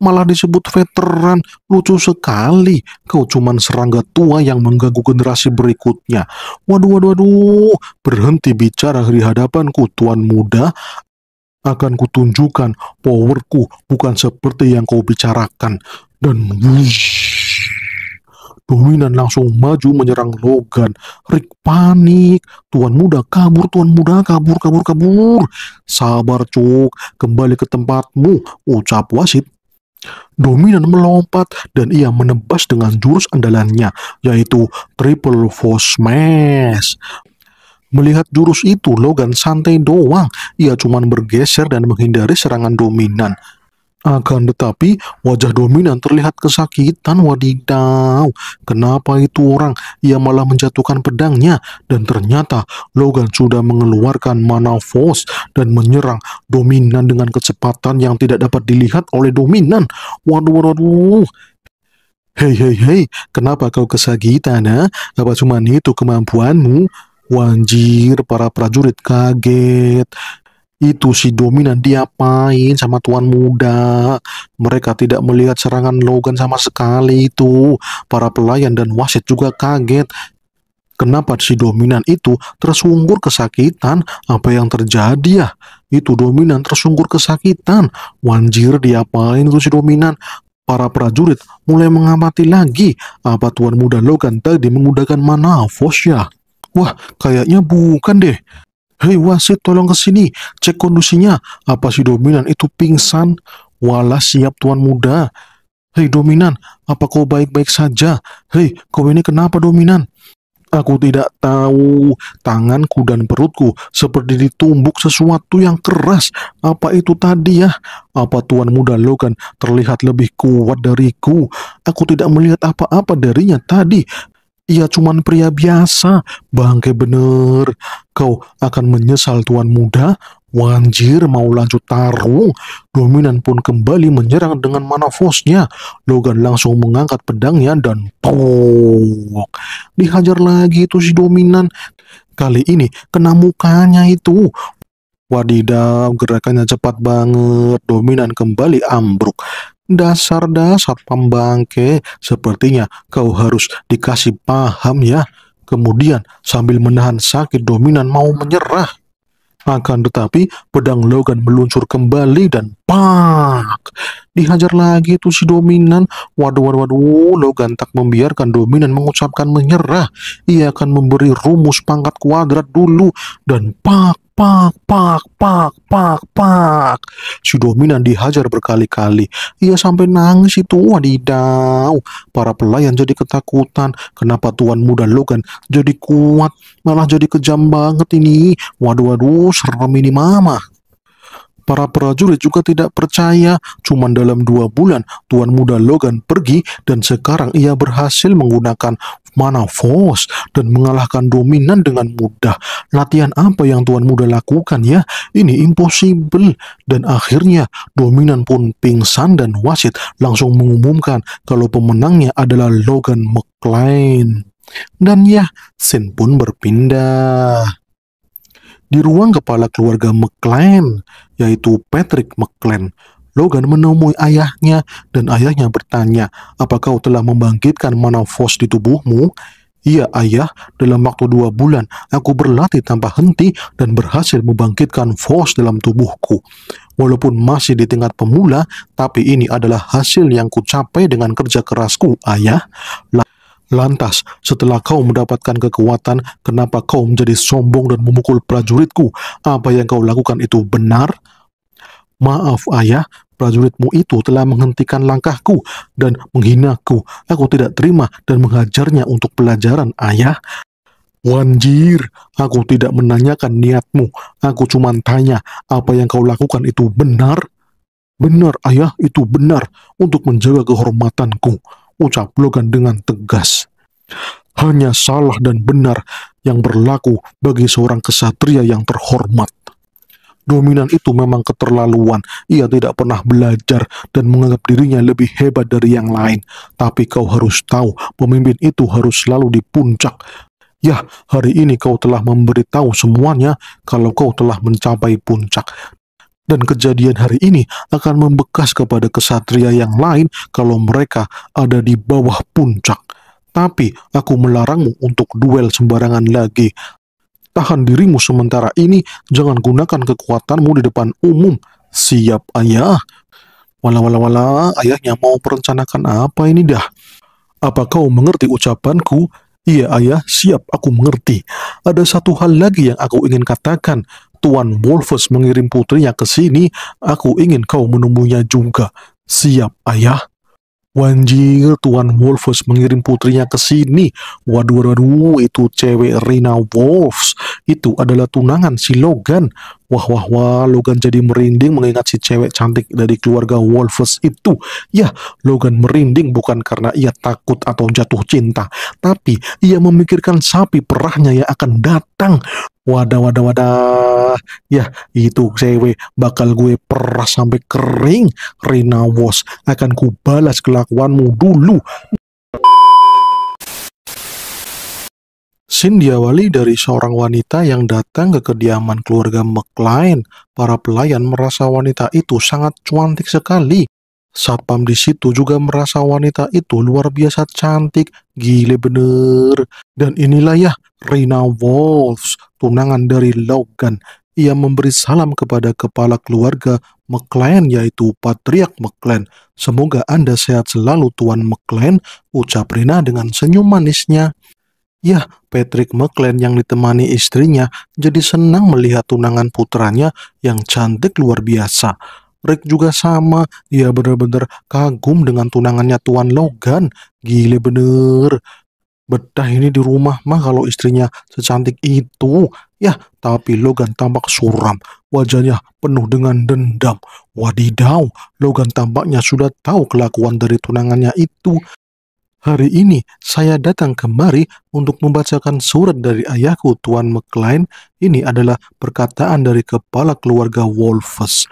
malah disebut veteran. Lucu sekali, kau cuman serangga tua yang mengganggu generasi berikutnya. Waduh, waduh, waduh, berhenti bicara di hadapanku, tuan muda. Akan kutunjukkan powerku bukan seperti yang kau bicarakan. Dan wush, dominan langsung maju menyerang Logan. Rick panik, tuan muda kabur, tuan muda kabur, kabur, kabur. Sabar cuk, kembali ke tempatmu, ucap wasit Dominan melompat dan ia menebas dengan jurus andalannya, yaitu Triple Force Smash. Melihat jurus itu, Logan santai doang. Ia cuma bergeser dan menghindari serangan dominan. Akan tetapi, wajah dominan terlihat kesakitan. Wadidaw, kenapa itu orang? Ia malah menjatuhkan pedangnya, dan ternyata Logan sudah mengeluarkan mana force dan menyerang dominan dengan kecepatan yang tidak dapat dilihat oleh dominan. Waduh, waduh, Hei, hei, hei, kenapa kau kesakitan, ha? Apa cuma itu kemampuanmu? Wanjir, para prajurit kaget. Itu si dominan diapain sama tuan muda? Mereka tidak melihat serangan Logan sama sekali itu. Para pelayan dan wasit juga kaget. Kenapa si dominan itu tersungkur kesakitan? Apa yang terjadi ya? Itu dominan tersungkur kesakitan. Wanjir diapain itu si dominan? Para prajurit mulai mengamati lagi apa tuan muda Logan tadi menggunakan mana ya? Wah, kayaknya bukan deh. Hei wasit tolong ke sini, cek kondisinya. Apa si dominan itu pingsan? Walah siap tuan muda. Hei dominan, apa kau baik-baik saja? Hei, kau ini kenapa dominan? Aku tidak tahu. Tanganku dan perutku seperti ditumbuk sesuatu yang keras. Apa itu tadi ya? Apa tuan muda Logan terlihat lebih kuat dariku? Aku tidak melihat apa-apa darinya tadi. Ia cuma pria biasa, bangke bener. Kau akan menyesal tuan muda, Wanjir mau lanjut tarung, dominan pun kembali menyerang dengan mana fosnya. Logan langsung mengangkat pedangnya dan pok. Dihajar lagi itu si dominan. Kali ini kena mukanya itu. Wadidaw, gerakannya cepat banget. Dominan kembali ambruk. Dasar-dasar pembangke, sepertinya kau harus dikasih paham ya. Kemudian sambil menahan sakit dominan mau menyerah. Akan tetapi pedang Logan meluncur kembali dan pak dihajar lagi itu si dominan. Waduh, waduh, waduh, uh, Logan tak membiarkan dominan mengucapkan menyerah. Ia akan memberi rumus pangkat kuadrat dulu dan pak Pak, pak, pak, pak, pak. Si dominan dihajar berkali-kali. Ia sampai nangis itu. Wadidaw. Para pelayan jadi ketakutan. Kenapa Tuan Muda Logan jadi kuat? Malah jadi kejam banget ini. Waduh, waduh, serem ini mama. Para prajurit juga tidak percaya, cuman dalam dua bulan Tuan Muda Logan pergi dan sekarang ia berhasil menggunakan mana force dan mengalahkan dominan dengan mudah. Latihan apa yang tuan muda lakukan ya? Ini impossible. Dan akhirnya dominan pun pingsan dan wasit langsung mengumumkan kalau pemenangnya adalah Logan McLean. Dan ya, Sin pun berpindah di ruang kepala keluarga McLean, yaitu Patrick McLean. Logan menemui ayahnya dan ayahnya bertanya, apakah kau telah membangkitkan mana fos di tubuhmu? Iya ayah, dalam waktu dua bulan aku berlatih tanpa henti dan berhasil membangkitkan fos dalam tubuhku. Walaupun masih di tingkat pemula, tapi ini adalah hasil yang kucapai dengan kerja kerasku ayah. Lantas, setelah kau mendapatkan kekuatan, kenapa kau menjadi sombong dan memukul prajuritku? Apa yang kau lakukan itu benar? Maaf ayah, prajuritmu itu telah menghentikan langkahku dan menghinaku. Aku tidak terima dan menghajarnya untuk pelajaran, ayah. Wanjir, aku tidak menanyakan niatmu. Aku cuma tanya, apa yang kau lakukan itu benar? Benar, ayah, itu benar untuk menjaga kehormatanku. Ucap Logan dengan tegas. Hanya salah dan benar yang berlaku bagi seorang kesatria yang terhormat dominan itu memang keterlaluan. Ia tidak pernah belajar dan menganggap dirinya lebih hebat dari yang lain. Tapi kau harus tahu, pemimpin itu harus selalu di puncak. Ya, hari ini kau telah memberitahu semuanya kalau kau telah mencapai puncak. Dan kejadian hari ini akan membekas kepada kesatria yang lain kalau mereka ada di bawah puncak tapi aku melarangmu untuk duel sembarangan lagi. Tahan dirimu sementara ini, jangan gunakan kekuatanmu di depan umum. Siap ayah. Wala wala wala, ayahnya mau merencanakan apa ini dah? Apa kau mengerti ucapanku? Iya ayah, siap aku mengerti. Ada satu hal lagi yang aku ingin katakan. Tuan Wolfus mengirim putrinya ke sini, aku ingin kau menemuinya juga. Siap ayah. Wanjir, Tuan Wolfus mengirim putrinya ke sini. Waduh, waduh, itu cewek Rina Wolves. Itu adalah tunangan si Logan. Wah, wah, wah, Logan jadi merinding mengingat si cewek cantik dari keluarga Wolfers itu. Ya, Logan merinding bukan karena ia takut atau jatuh cinta, tapi ia memikirkan sapi perahnya yang akan datang. Wadah, wadah, wadah. Ya, itu cewek bakal gue perah sampai kering. Rina Wos, akan kubalas kelakuanmu dulu. Sin diawali dari seorang wanita yang datang ke kediaman keluarga McLean. Para pelayan merasa wanita itu sangat cantik sekali. Satpam di situ juga merasa wanita itu luar biasa cantik, gile bener. Dan inilah ya, Rina Wolves, tunangan dari Logan. Ia memberi salam kepada kepala keluarga McLean yaitu Patriak McLean. Semoga Anda sehat selalu Tuan McLean, ucap Rina dengan senyum manisnya. Ya, Patrick McLean yang ditemani istrinya jadi senang melihat tunangan putranya yang cantik luar biasa. Rick juga sama, dia benar-benar kagum dengan tunangannya Tuan Logan. Gile bener. Betah ini di rumah mah kalau istrinya secantik itu. Ya, tapi Logan tampak suram. Wajahnya penuh dengan dendam. Wadidaw, Logan tampaknya sudah tahu kelakuan dari tunangannya itu. Hari ini saya datang kemari untuk membacakan surat dari ayahku Tuan McLean. Ini adalah perkataan dari kepala keluarga Wolfus.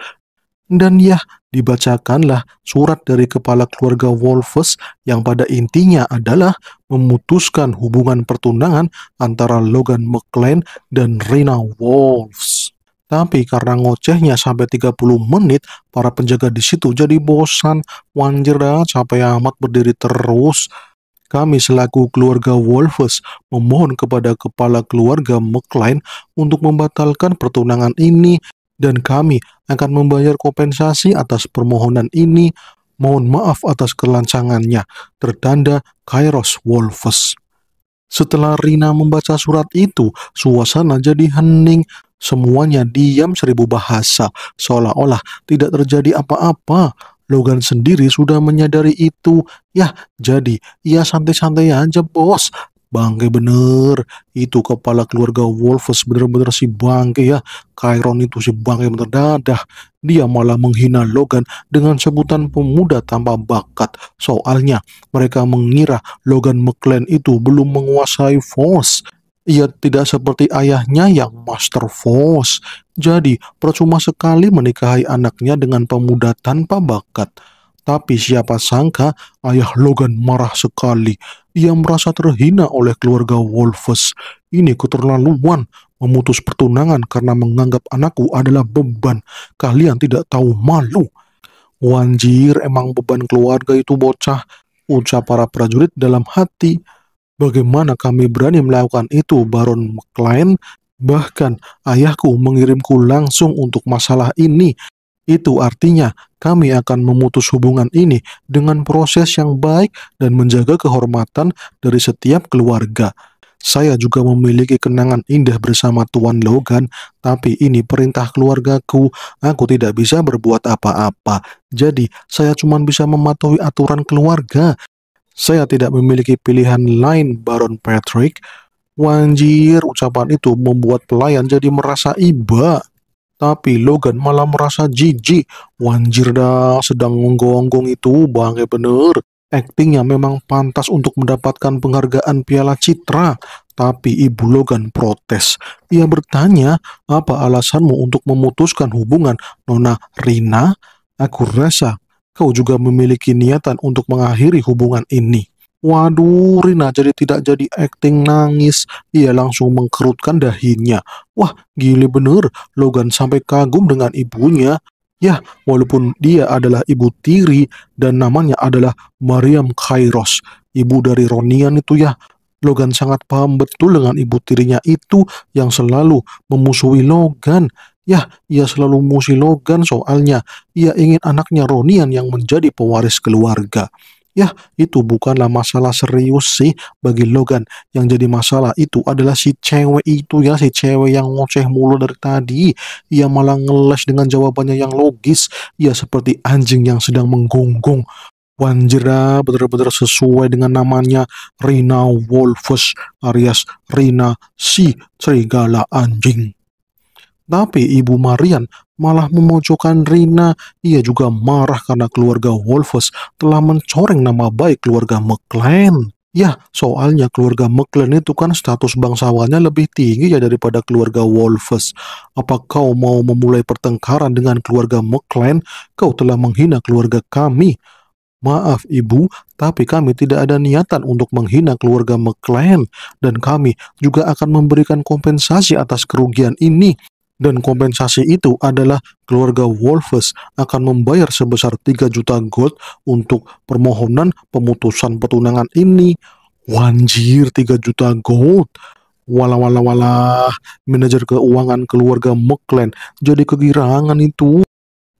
Dan ya, dibacakanlah surat dari kepala keluarga Wolfus yang pada intinya adalah memutuskan hubungan pertunangan antara Logan McLean dan Rena Wolves. Tapi karena ngocehnya sampai 30 menit, para penjaga di situ jadi bosan. Wanjir dah, capek amat berdiri terus. Kami selaku keluarga Wolves memohon kepada kepala keluarga McLean untuk membatalkan pertunangan ini dan kami akan membayar kompensasi atas permohonan ini. Mohon maaf atas kelancangannya. Tertanda Kairos Wolves. Setelah Rina membaca surat itu, suasana jadi hening. Semuanya diam seribu bahasa, seolah-olah tidak terjadi apa-apa. Logan sendiri sudah menyadari itu. ya, jadi ya santai-santai aja bos. Bangke bener, itu kepala keluarga Wolves bener-bener si bangke ya. Kairon itu si bangke bener dadah. Dia malah menghina Logan dengan sebutan pemuda tanpa bakat. Soalnya mereka mengira Logan McLean itu belum menguasai Force. Ia tidak seperti ayahnya yang master force. Jadi, percuma sekali menikahi anaknya dengan pemuda tanpa bakat. Tapi siapa sangka ayah Logan marah sekali. Ia merasa terhina oleh keluarga Wolves. Ini keterlaluan memutus pertunangan karena menganggap anakku adalah beban. Kalian tidak tahu malu. Wanjir, emang beban keluarga itu bocah. Ucap para prajurit dalam hati. Bagaimana kami berani melakukan itu, Baron McLean? Bahkan ayahku mengirimku langsung untuk masalah ini. Itu artinya kami akan memutus hubungan ini dengan proses yang baik dan menjaga kehormatan dari setiap keluarga. Saya juga memiliki kenangan indah bersama Tuan Logan, tapi ini perintah keluargaku. Aku tidak bisa berbuat apa-apa. Jadi, saya cuma bisa mematuhi aturan keluarga saya tidak memiliki pilihan lain, Baron Patrick. Wanjir, ucapan itu membuat pelayan jadi merasa iba. Tapi Logan malah merasa jijik. Wanjir dah, sedang ngonggong itu, bangga eh, bener. Aktingnya memang pantas untuk mendapatkan penghargaan Piala Citra, tapi Ibu Logan protes. Ia bertanya, apa alasanmu untuk memutuskan hubungan Nona Rina? Aku rasa kau juga memiliki niatan untuk mengakhiri hubungan ini. Waduh, Rina jadi tidak jadi acting nangis. Ia langsung mengkerutkan dahinya. Wah, gile bener. Logan sampai kagum dengan ibunya. Ya, walaupun dia adalah ibu tiri dan namanya adalah Mariam Kairos, ibu dari Ronian itu ya. Logan sangat paham betul dengan ibu tirinya itu yang selalu memusuhi Logan Ya, ia selalu musi Logan soalnya ia ingin anaknya Ronian yang menjadi pewaris keluarga. Ya, itu bukanlah masalah serius sih bagi Logan. Yang jadi masalah itu adalah si cewek itu ya, si cewek yang ngoceh mulu dari tadi. Ia malah ngeles dengan jawabannya yang logis. Ia seperti anjing yang sedang menggonggong. Wanjira benar-benar sesuai dengan namanya Rina Wolfus alias Rina si serigala anjing. Tapi Ibu Marian malah memojokkan Rina. Ia juga marah karena keluarga Wolfus telah mencoreng nama baik keluarga McLean. Ya, soalnya keluarga McLean itu kan status bangsawannya lebih tinggi ya daripada keluarga Wolfus. Apa kau mau memulai pertengkaran dengan keluarga McLean? Kau telah menghina keluarga kami. Maaf ibu, tapi kami tidak ada niatan untuk menghina keluarga McLean dan kami juga akan memberikan kompensasi atas kerugian ini dan kompensasi itu adalah keluarga Wolfers akan membayar sebesar 3 juta gold untuk permohonan pemutusan pertunangan ini. Wanjir 3 juta gold. Wala wala wala, manajer keuangan keluarga McLean jadi kegirangan itu.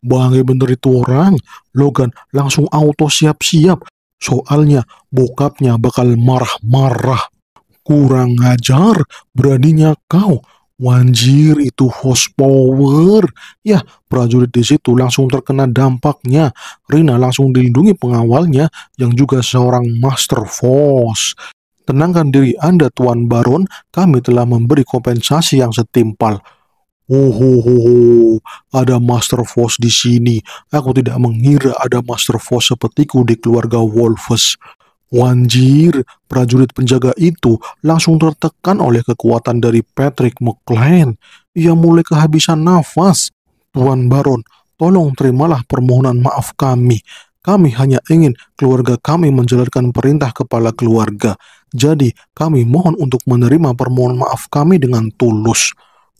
Bangai bener itu orang, Logan langsung auto siap-siap. Soalnya bokapnya bakal marah-marah. Kurang ajar, beraninya kau Wanjir itu power. Ya, prajurit di situ langsung terkena dampaknya. Rina langsung dilindungi pengawalnya yang juga seorang master force. Tenangkan diri Anda Tuan Baron, kami telah memberi kompensasi yang setimpal. oh, ada Master Force di sini. Aku tidak mengira ada Master Force sepertiku di keluarga wolves. Wanjir, prajurit penjaga itu langsung tertekan oleh kekuatan dari Patrick McLean. Ia mulai kehabisan nafas. Tuan Baron, tolong terimalah permohonan maaf kami. Kami hanya ingin keluarga kami menjalankan perintah kepala keluarga. Jadi, kami mohon untuk menerima permohonan maaf kami dengan tulus.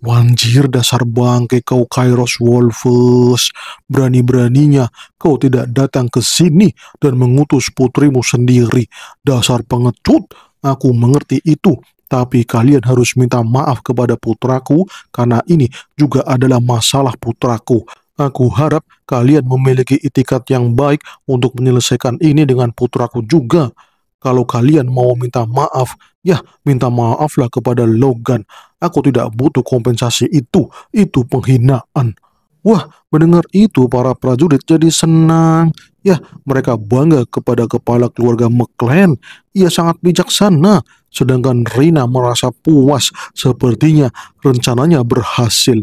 Wanjir dasar bangke kau Kairos Wolfus, berani-beraninya kau tidak datang ke sini dan mengutus putrimu sendiri. Dasar pengecut, aku mengerti itu, tapi kalian harus minta maaf kepada putraku karena ini juga adalah masalah putraku. Aku harap kalian memiliki itikat yang baik untuk menyelesaikan ini dengan putraku juga. Kalau kalian mau minta maaf, Ya, minta maaflah kepada Logan. Aku tidak butuh kompensasi itu. Itu penghinaan. Wah, mendengar itu para prajurit jadi senang. Ya, mereka bangga kepada kepala keluarga McLean. Ia sangat bijaksana. Sedangkan Rina merasa puas. Sepertinya rencananya berhasil.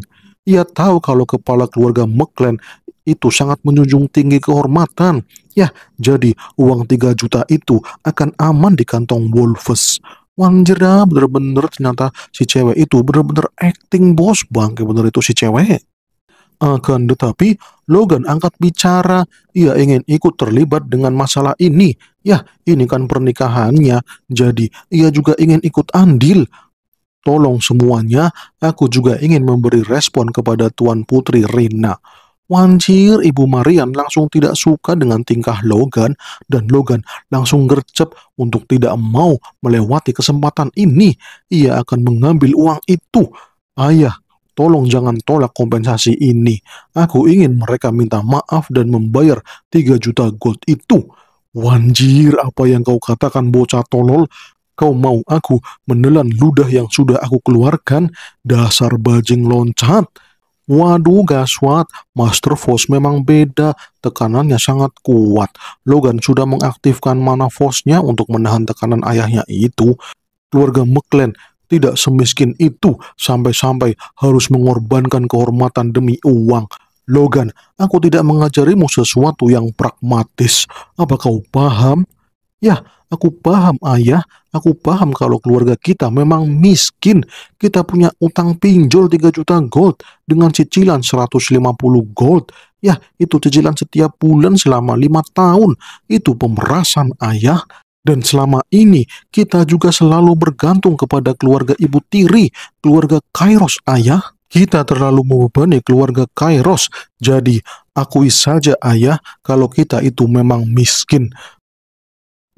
Ia tahu kalau kepala keluarga McLean itu sangat menjunjung tinggi kehormatan. Ya, jadi uang 3 juta itu akan aman di kantong Wolves. Wanjir dah bener-bener ternyata si cewek itu bener-bener acting bos bangke bener itu si cewek. Akan eh, tetapi Logan angkat bicara, ia ingin ikut terlibat dengan masalah ini. Ya, ini kan pernikahannya, jadi ia juga ingin ikut andil. Tolong semuanya, aku juga ingin memberi respon kepada Tuan Putri Rina. Wanjir, Ibu Marian langsung tidak suka dengan tingkah Logan dan Logan langsung gercep untuk tidak mau melewati kesempatan ini. Ia akan mengambil uang itu. Ayah, tolong jangan tolak kompensasi ini. Aku ingin mereka minta maaf dan membayar 3 juta gold itu. Wanjir, apa yang kau katakan bocah tolol? Kau mau aku menelan ludah yang sudah aku keluarkan? Dasar bajing loncat. Waduh Gaswat, Master Force memang beda, tekanannya sangat kuat. Logan sudah mengaktifkan mana Force-nya untuk menahan tekanan ayahnya itu. Keluarga McLean tidak semiskin itu sampai-sampai harus mengorbankan kehormatan demi uang. Logan, aku tidak mengajarimu sesuatu yang pragmatis. Apa kau paham? Ya, Aku paham ayah, aku paham kalau keluarga kita memang miskin. Kita punya utang pinjol 3 juta gold dengan cicilan 150 gold. Ya, itu cicilan setiap bulan selama lima tahun. Itu pemerasan ayah. Dan selama ini kita juga selalu bergantung kepada keluarga ibu tiri, keluarga Kairos ayah. Kita terlalu membebani keluarga Kairos. Jadi, akui saja ayah kalau kita itu memang miskin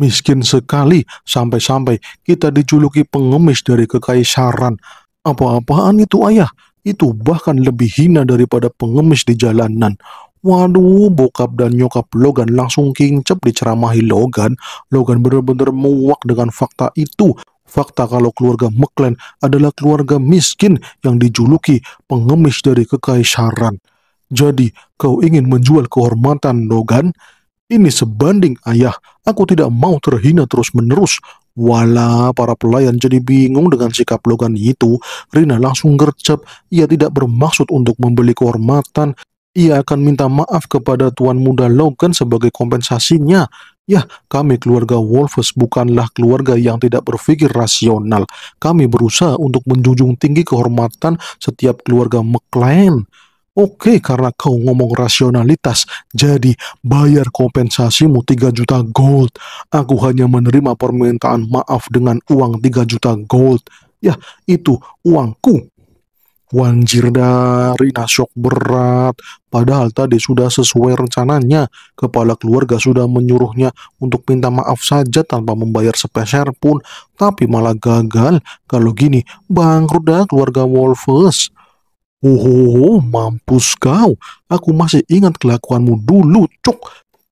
miskin sekali sampai-sampai kita dijuluki pengemis dari kekaisaran. Apa-apaan itu ayah? Itu bahkan lebih hina daripada pengemis di jalanan. Waduh, bokap dan nyokap Logan langsung kincep diceramahi Logan. Logan benar-benar muak dengan fakta itu. Fakta kalau keluarga McLean adalah keluarga miskin yang dijuluki pengemis dari kekaisaran. Jadi, kau ingin menjual kehormatan Logan? Ini sebanding ayah, aku tidak mau terhina terus-menerus. Wala, para pelayan jadi bingung dengan sikap Logan itu. Rina langsung gercep, ia tidak bermaksud untuk membeli kehormatan. Ia akan minta maaf kepada tuan muda Logan sebagai kompensasinya. Ya, kami keluarga Wolfes bukanlah keluarga yang tidak berpikir rasional. Kami berusaha untuk menjunjung tinggi kehormatan setiap keluarga McLean. Oke, okay, karena kau ngomong rasionalitas, jadi bayar kompensasimu 3 juta gold. Aku hanya menerima permintaan maaf dengan uang 3 juta gold. Ya, itu uangku. Wanjir dari nasyok berat, padahal tadi sudah sesuai rencananya. Kepala keluarga sudah menyuruhnya untuk minta maaf saja tanpa membayar sepeser pun, tapi malah gagal. Kalau gini, bangkrut dah keluarga Wolfers. Oh, mampus kau. Aku masih ingat kelakuanmu dulu, cuk.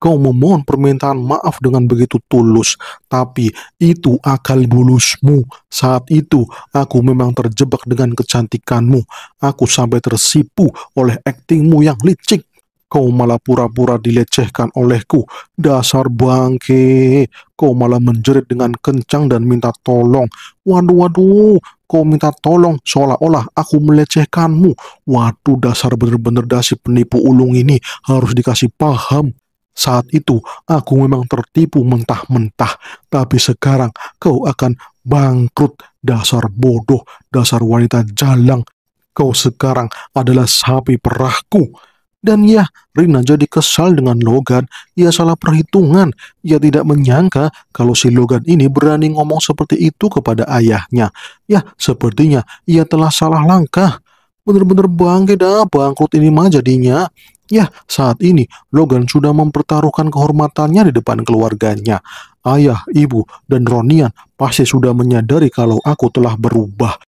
Kau memohon permintaan maaf dengan begitu tulus. Tapi itu akal bulusmu. Saat itu, aku memang terjebak dengan kecantikanmu. Aku sampai tersipu oleh aktingmu yang licik kau malah pura-pura dilecehkan olehku. Dasar bangke, kau malah menjerit dengan kencang dan minta tolong. Waduh, waduh, kau minta tolong seolah-olah aku melecehkanmu. Waduh dasar bener-bener dasi penipu ulung ini harus dikasih paham. Saat itu aku memang tertipu mentah-mentah, tapi sekarang kau akan bangkrut dasar bodoh, dasar wanita jalang. Kau sekarang adalah sapi perahku. Dan ya, Rina jadi kesal dengan Logan. Ia salah perhitungan. Ia tidak menyangka kalau si Logan ini berani ngomong seperti itu kepada ayahnya. Ya, sepertinya ia telah salah langkah. Benar-benar bangke dah bangkrut ini mah jadinya. Ya, saat ini Logan sudah mempertaruhkan kehormatannya di depan keluarganya. Ayah, ibu, dan Ronian pasti sudah menyadari kalau aku telah berubah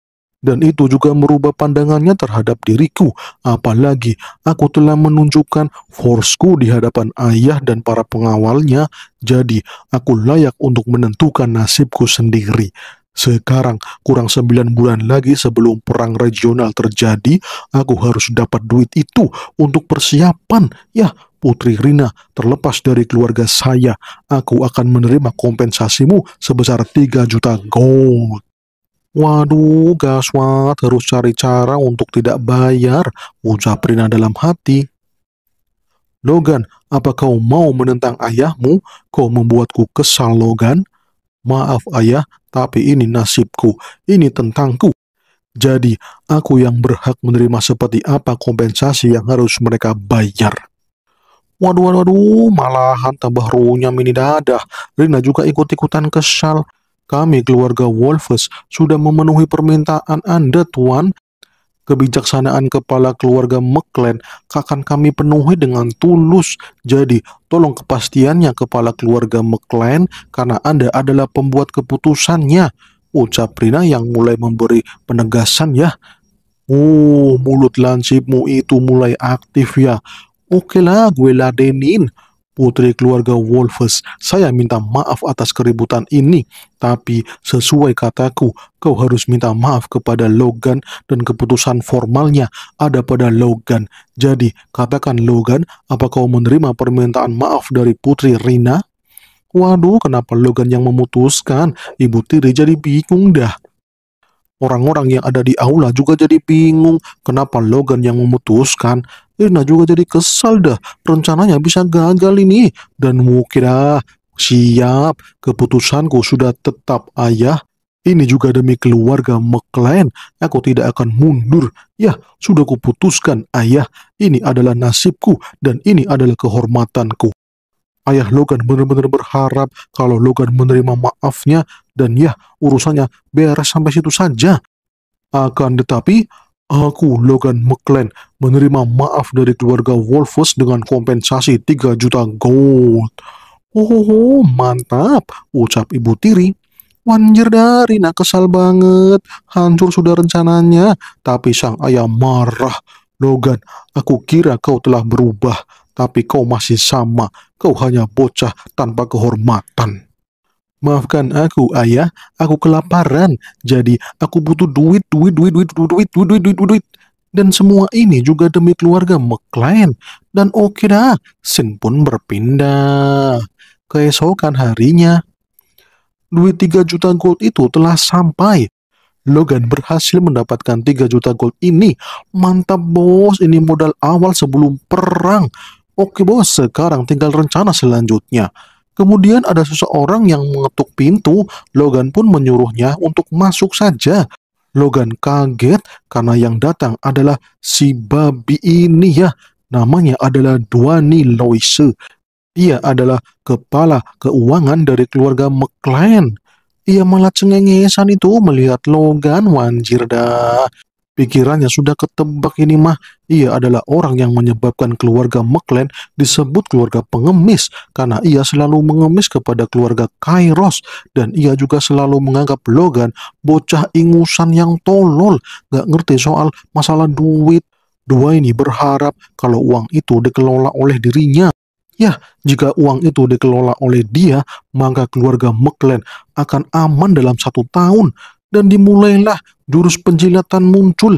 dan itu juga merubah pandangannya terhadap diriku. Apalagi aku telah menunjukkan forceku di hadapan ayah dan para pengawalnya, jadi aku layak untuk menentukan nasibku sendiri. Sekarang, kurang sembilan bulan lagi sebelum perang regional terjadi, aku harus dapat duit itu untuk persiapan. Ya, Putri Rina, terlepas dari keluarga saya, aku akan menerima kompensasimu sebesar 3 juta gold. Waduh, Gaswat harus cari cara untuk tidak bayar, ucap Rina dalam hati. Logan, apa kau mau menentang ayahmu? Kau membuatku kesal, Logan. Maaf ayah, tapi ini nasibku, ini tentangku. Jadi, aku yang berhak menerima seperti apa kompensasi yang harus mereka bayar. Waduh, waduh, waduh, malahan tambah runyam ini dadah. Rina juga ikut-ikutan kesal. Kami keluarga Wolfers sudah memenuhi permintaan Anda, Tuan. Kebijaksanaan kepala keluarga McLean akan kami penuhi dengan tulus. Jadi, tolong kepastiannya kepala keluarga McLean karena Anda adalah pembuat keputusannya. Ucap Rina yang mulai memberi penegasan ya. Oh, mulut lansipmu itu mulai aktif ya. Oke lah, gue ladenin. Putri keluarga Wolves, saya minta maaf atas keributan ini, tapi sesuai kataku, kau harus minta maaf kepada Logan dan keputusan formalnya ada pada Logan. Jadi, katakan Logan, apa kau menerima permintaan maaf dari Putri Rina? Waduh, kenapa Logan yang memutuskan? Ibu tiri jadi bingung dah. Orang-orang yang ada di aula juga jadi bingung kenapa Logan yang memutuskan. Irna juga jadi kesal dah, rencananya bisa gagal ini. Dan Mukira, siap, keputusanku sudah tetap ayah. Ini juga demi keluarga McLean, aku tidak akan mundur. Ya, sudah kuputuskan ayah, ini adalah nasibku dan ini adalah kehormatanku. Ayah Logan benar-benar berharap kalau Logan menerima maafnya dan ya urusannya beres sampai situ saja. Akan tetapi, aku Logan McLean menerima maaf dari keluarga Wolfus dengan kompensasi 3 juta gold. Oh, mantap, ucap ibu tiri. Wanjir dari nak kesal banget, hancur sudah rencananya, tapi sang ayah marah. Logan, aku kira kau telah berubah, tapi kau masih sama, kau hanya bocah tanpa kehormatan. Maafkan aku, ayah. Aku kelaparan. Jadi aku butuh duit, duit, duit, duit, duit, duit, duit, duit, duit, duit. Dan semua ini juga demi keluarga McLean. Dan oke okay dah, Sin pun berpindah. Keesokan harinya, duit 3 juta gold itu telah sampai. Logan berhasil mendapatkan 3 juta gold ini. Mantap bos, ini modal awal sebelum perang. Oke bos, sekarang tinggal rencana selanjutnya. Kemudian ada seseorang yang mengetuk pintu, Logan pun menyuruhnya untuk masuk saja. Logan kaget karena yang datang adalah si babi ini ya. Namanya adalah Duani Loise. Ia adalah kepala keuangan dari keluarga McLean. Ia malah cengengesan itu melihat Logan, wanjir dah. Pikirannya sudah ketebak ini mah, ia adalah orang yang menyebabkan keluarga McLean disebut keluarga pengemis karena ia selalu mengemis kepada keluarga Kairos dan ia juga selalu menganggap Logan bocah ingusan yang tolol, gak ngerti soal masalah duit. Dua ini berharap kalau uang itu dikelola oleh dirinya. Ya, jika uang itu dikelola oleh dia, maka keluarga McLean akan aman dalam satu tahun dan dimulailah jurus penjilatan muncul.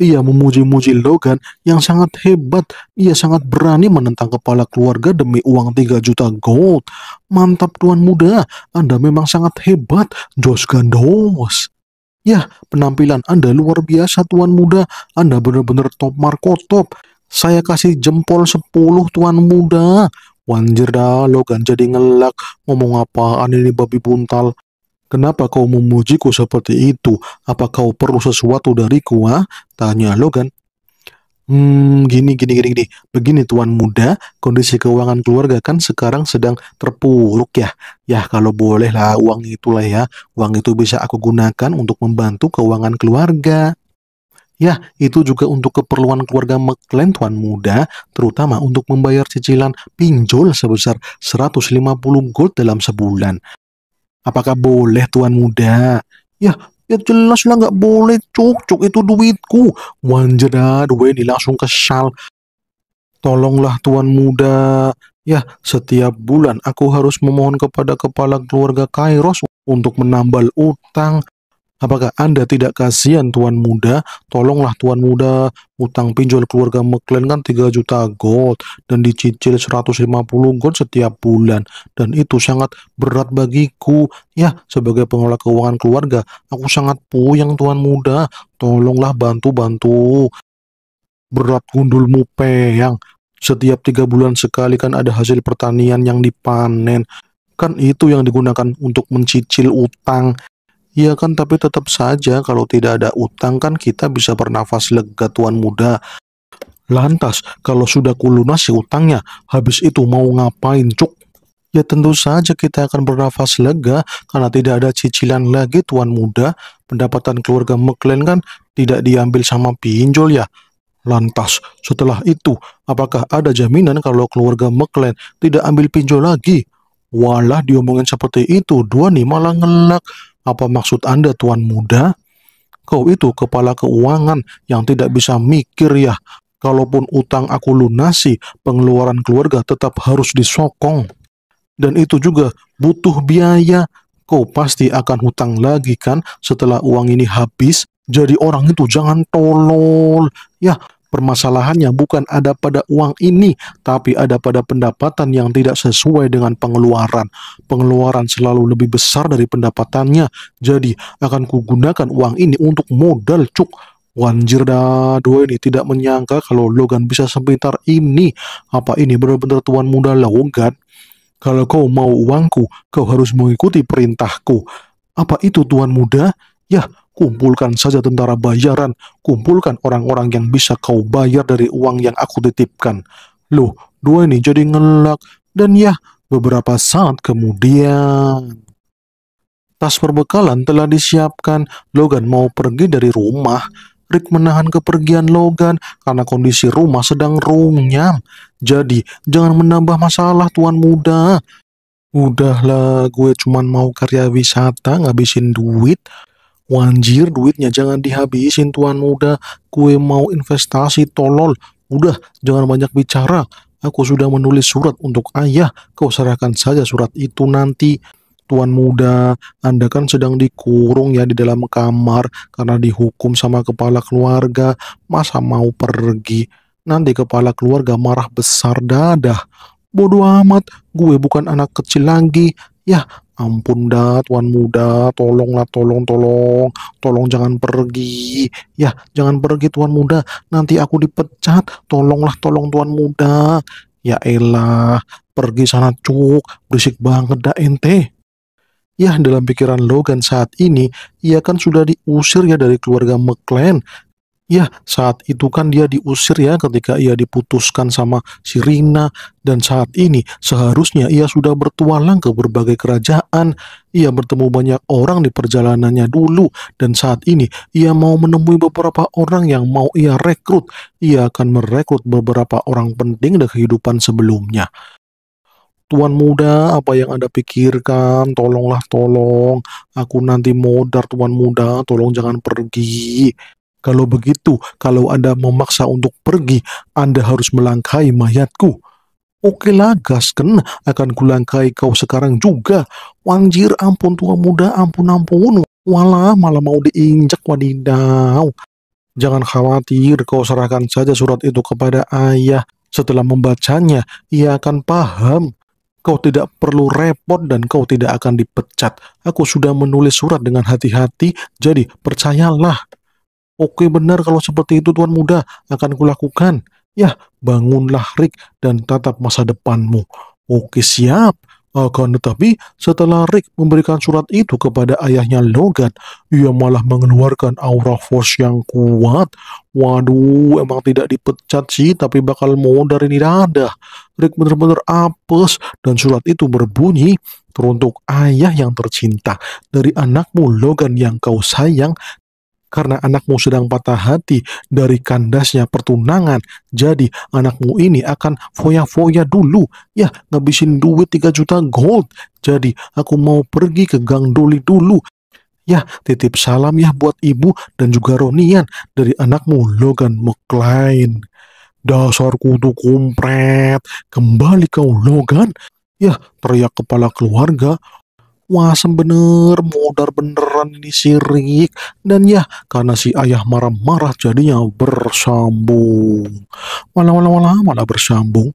Ia memuji-muji Logan yang sangat hebat. Ia sangat berani menentang kepala keluarga demi uang 3 juta gold. Mantap tuan muda, Anda memang sangat hebat, Josh Gandos. Ya, penampilan Anda luar biasa tuan muda. Anda benar-benar top Marco top. Saya kasih jempol 10 tuan muda. Wanjir dah, Logan jadi ngelak. Ngomong apaan ini babi buntal. Kenapa kau memujiku seperti itu? Apa kau perlu sesuatu dariku, ha? Tanya Logan. Hmm, gini, gini, gini, gini. Begini tuan muda, kondisi keuangan keluarga kan sekarang sedang terpuruk ya. Ya, kalau bolehlah uang itulah ya. Uang itu bisa aku gunakan untuk membantu keuangan keluarga. Ya, itu juga untuk keperluan keluarga McLean tuan muda, terutama untuk membayar cicilan pinjol sebesar 150 gold dalam sebulan. Apakah boleh tuan muda? Ya, ya jelas lah nggak boleh cuk cuk itu duitku. Wanjeda, ini langsung kesal. Tolonglah tuan muda. Ya, setiap bulan aku harus memohon kepada kepala keluarga Kairos untuk menambal utang. Apakah Anda tidak kasihan tuan muda? Tolonglah tuan muda, utang pinjol keluarga McLean kan 3 juta gold dan dicicil 150 gold setiap bulan dan itu sangat berat bagiku. Ya, sebagai pengelola keuangan keluarga, aku sangat puyeng tuan muda. Tolonglah bantu-bantu. Berat gundulmu peyang. Setiap tiga bulan sekali kan ada hasil pertanian yang dipanen. Kan itu yang digunakan untuk mencicil utang. Iya kan, tapi tetap saja kalau tidak ada utang kan kita bisa bernafas lega tuan muda. Lantas, kalau sudah kulunasi ya utangnya, habis itu mau ngapain, Cuk? Ya tentu saja kita akan bernafas lega karena tidak ada cicilan lagi tuan muda. Pendapatan keluarga McLean kan tidak diambil sama pinjol ya. Lantas, setelah itu, apakah ada jaminan kalau keluarga McLean tidak ambil pinjol lagi? Walah diomongin seperti itu, dua nih malah ngelak. Apa maksud Anda tuan muda? Kau itu kepala keuangan yang tidak bisa mikir ya. Kalaupun utang aku lunasi, pengeluaran keluarga tetap harus disokong. Dan itu juga butuh biaya. Kau pasti akan hutang lagi kan setelah uang ini habis. Jadi orang itu jangan tolol. Ya, Permasalahannya bukan ada pada uang ini, tapi ada pada pendapatan yang tidak sesuai dengan pengeluaran. Pengeluaran selalu lebih besar dari pendapatannya, jadi akan kugunakan uang ini untuk modal cuk. Wanjir dua ini tidak menyangka kalau Logan bisa sebentar ini. Apa ini benar-benar tuan muda Logan? Kalau kau mau uangku, kau harus mengikuti perintahku. Apa itu tuan muda? Yah, kumpulkan saja tentara bayaran, kumpulkan orang-orang yang bisa kau bayar dari uang yang aku titipkan. Loh, dua ini jadi ngelak. Dan ya, beberapa saat kemudian... Tas perbekalan telah disiapkan, Logan mau pergi dari rumah. Rick menahan kepergian Logan karena kondisi rumah sedang runyam. Jadi, jangan menambah masalah tuan muda. Udahlah, gue cuman mau karya wisata ngabisin duit. Wanjir duitnya jangan dihabisin tuan muda, kue mau investasi tolol. Udah, jangan banyak bicara. Aku sudah menulis surat untuk ayah, kau serahkan saja surat itu nanti. Tuan muda, Anda kan sedang dikurung ya di dalam kamar karena dihukum sama kepala keluarga. Masa mau pergi? Nanti kepala keluarga marah besar dadah. Bodoh amat, gue bukan anak kecil lagi. Ya, ampun dah tuan muda tolonglah tolong tolong tolong jangan pergi ya jangan pergi tuan muda nanti aku dipecat tolonglah tolong tuan muda ya elah pergi sana cuk berisik banget dah ente Ya, dalam pikiran Logan saat ini, ia kan sudah diusir ya dari keluarga McLean Ya, saat itu kan dia diusir ya ketika ia diputuskan sama si Rina dan saat ini seharusnya ia sudah bertualang ke berbagai kerajaan. Ia bertemu banyak orang di perjalanannya dulu dan saat ini ia mau menemui beberapa orang yang mau ia rekrut. Ia akan merekrut beberapa orang penting dari kehidupan sebelumnya. Tuan muda, apa yang Anda pikirkan? Tolonglah, tolong. Aku nanti mau Tuan muda, tolong jangan pergi. Kalau begitu, kalau Anda memaksa untuk pergi, Anda harus melangkai mayatku. Oke lah, gasken, akan kulangkai kau sekarang juga. Wanjir, ampun tua muda, ampun ampun. Walah, malah mau diinjak wadidaw. Jangan khawatir, kau serahkan saja surat itu kepada ayah. Setelah membacanya, ia akan paham. Kau tidak perlu repot dan kau tidak akan dipecat. Aku sudah menulis surat dengan hati-hati, jadi percayalah. Oke benar kalau seperti itu Tuan Muda akan kulakukan. Ya, bangunlah Rick dan tatap masa depanmu. Oke siap. Akan tetapi setelah Rick memberikan surat itu kepada ayahnya Logan, ia malah mengeluarkan aura force yang kuat. Waduh, emang tidak dipecat sih, tapi bakal mau dari ini ada. Rick benar-benar apes dan surat itu berbunyi, Teruntuk ayah yang tercinta dari anakmu Logan yang kau sayang karena anakmu sedang patah hati dari kandasnya pertunangan. Jadi anakmu ini akan foya-foya dulu, ya ngabisin duit 3 juta gold. Jadi aku mau pergi ke Gang Doli dulu. Ya, titip salam ya buat ibu dan juga Ronian dari anakmu Logan McLean. Dasar kutu kumpret, kembali kau Logan. Ya, teriak kepala keluarga wasem bener, mudar beneran ini sirik. Dan ya, karena si ayah marah-marah jadinya bersambung. Walau-walau malah bersambung.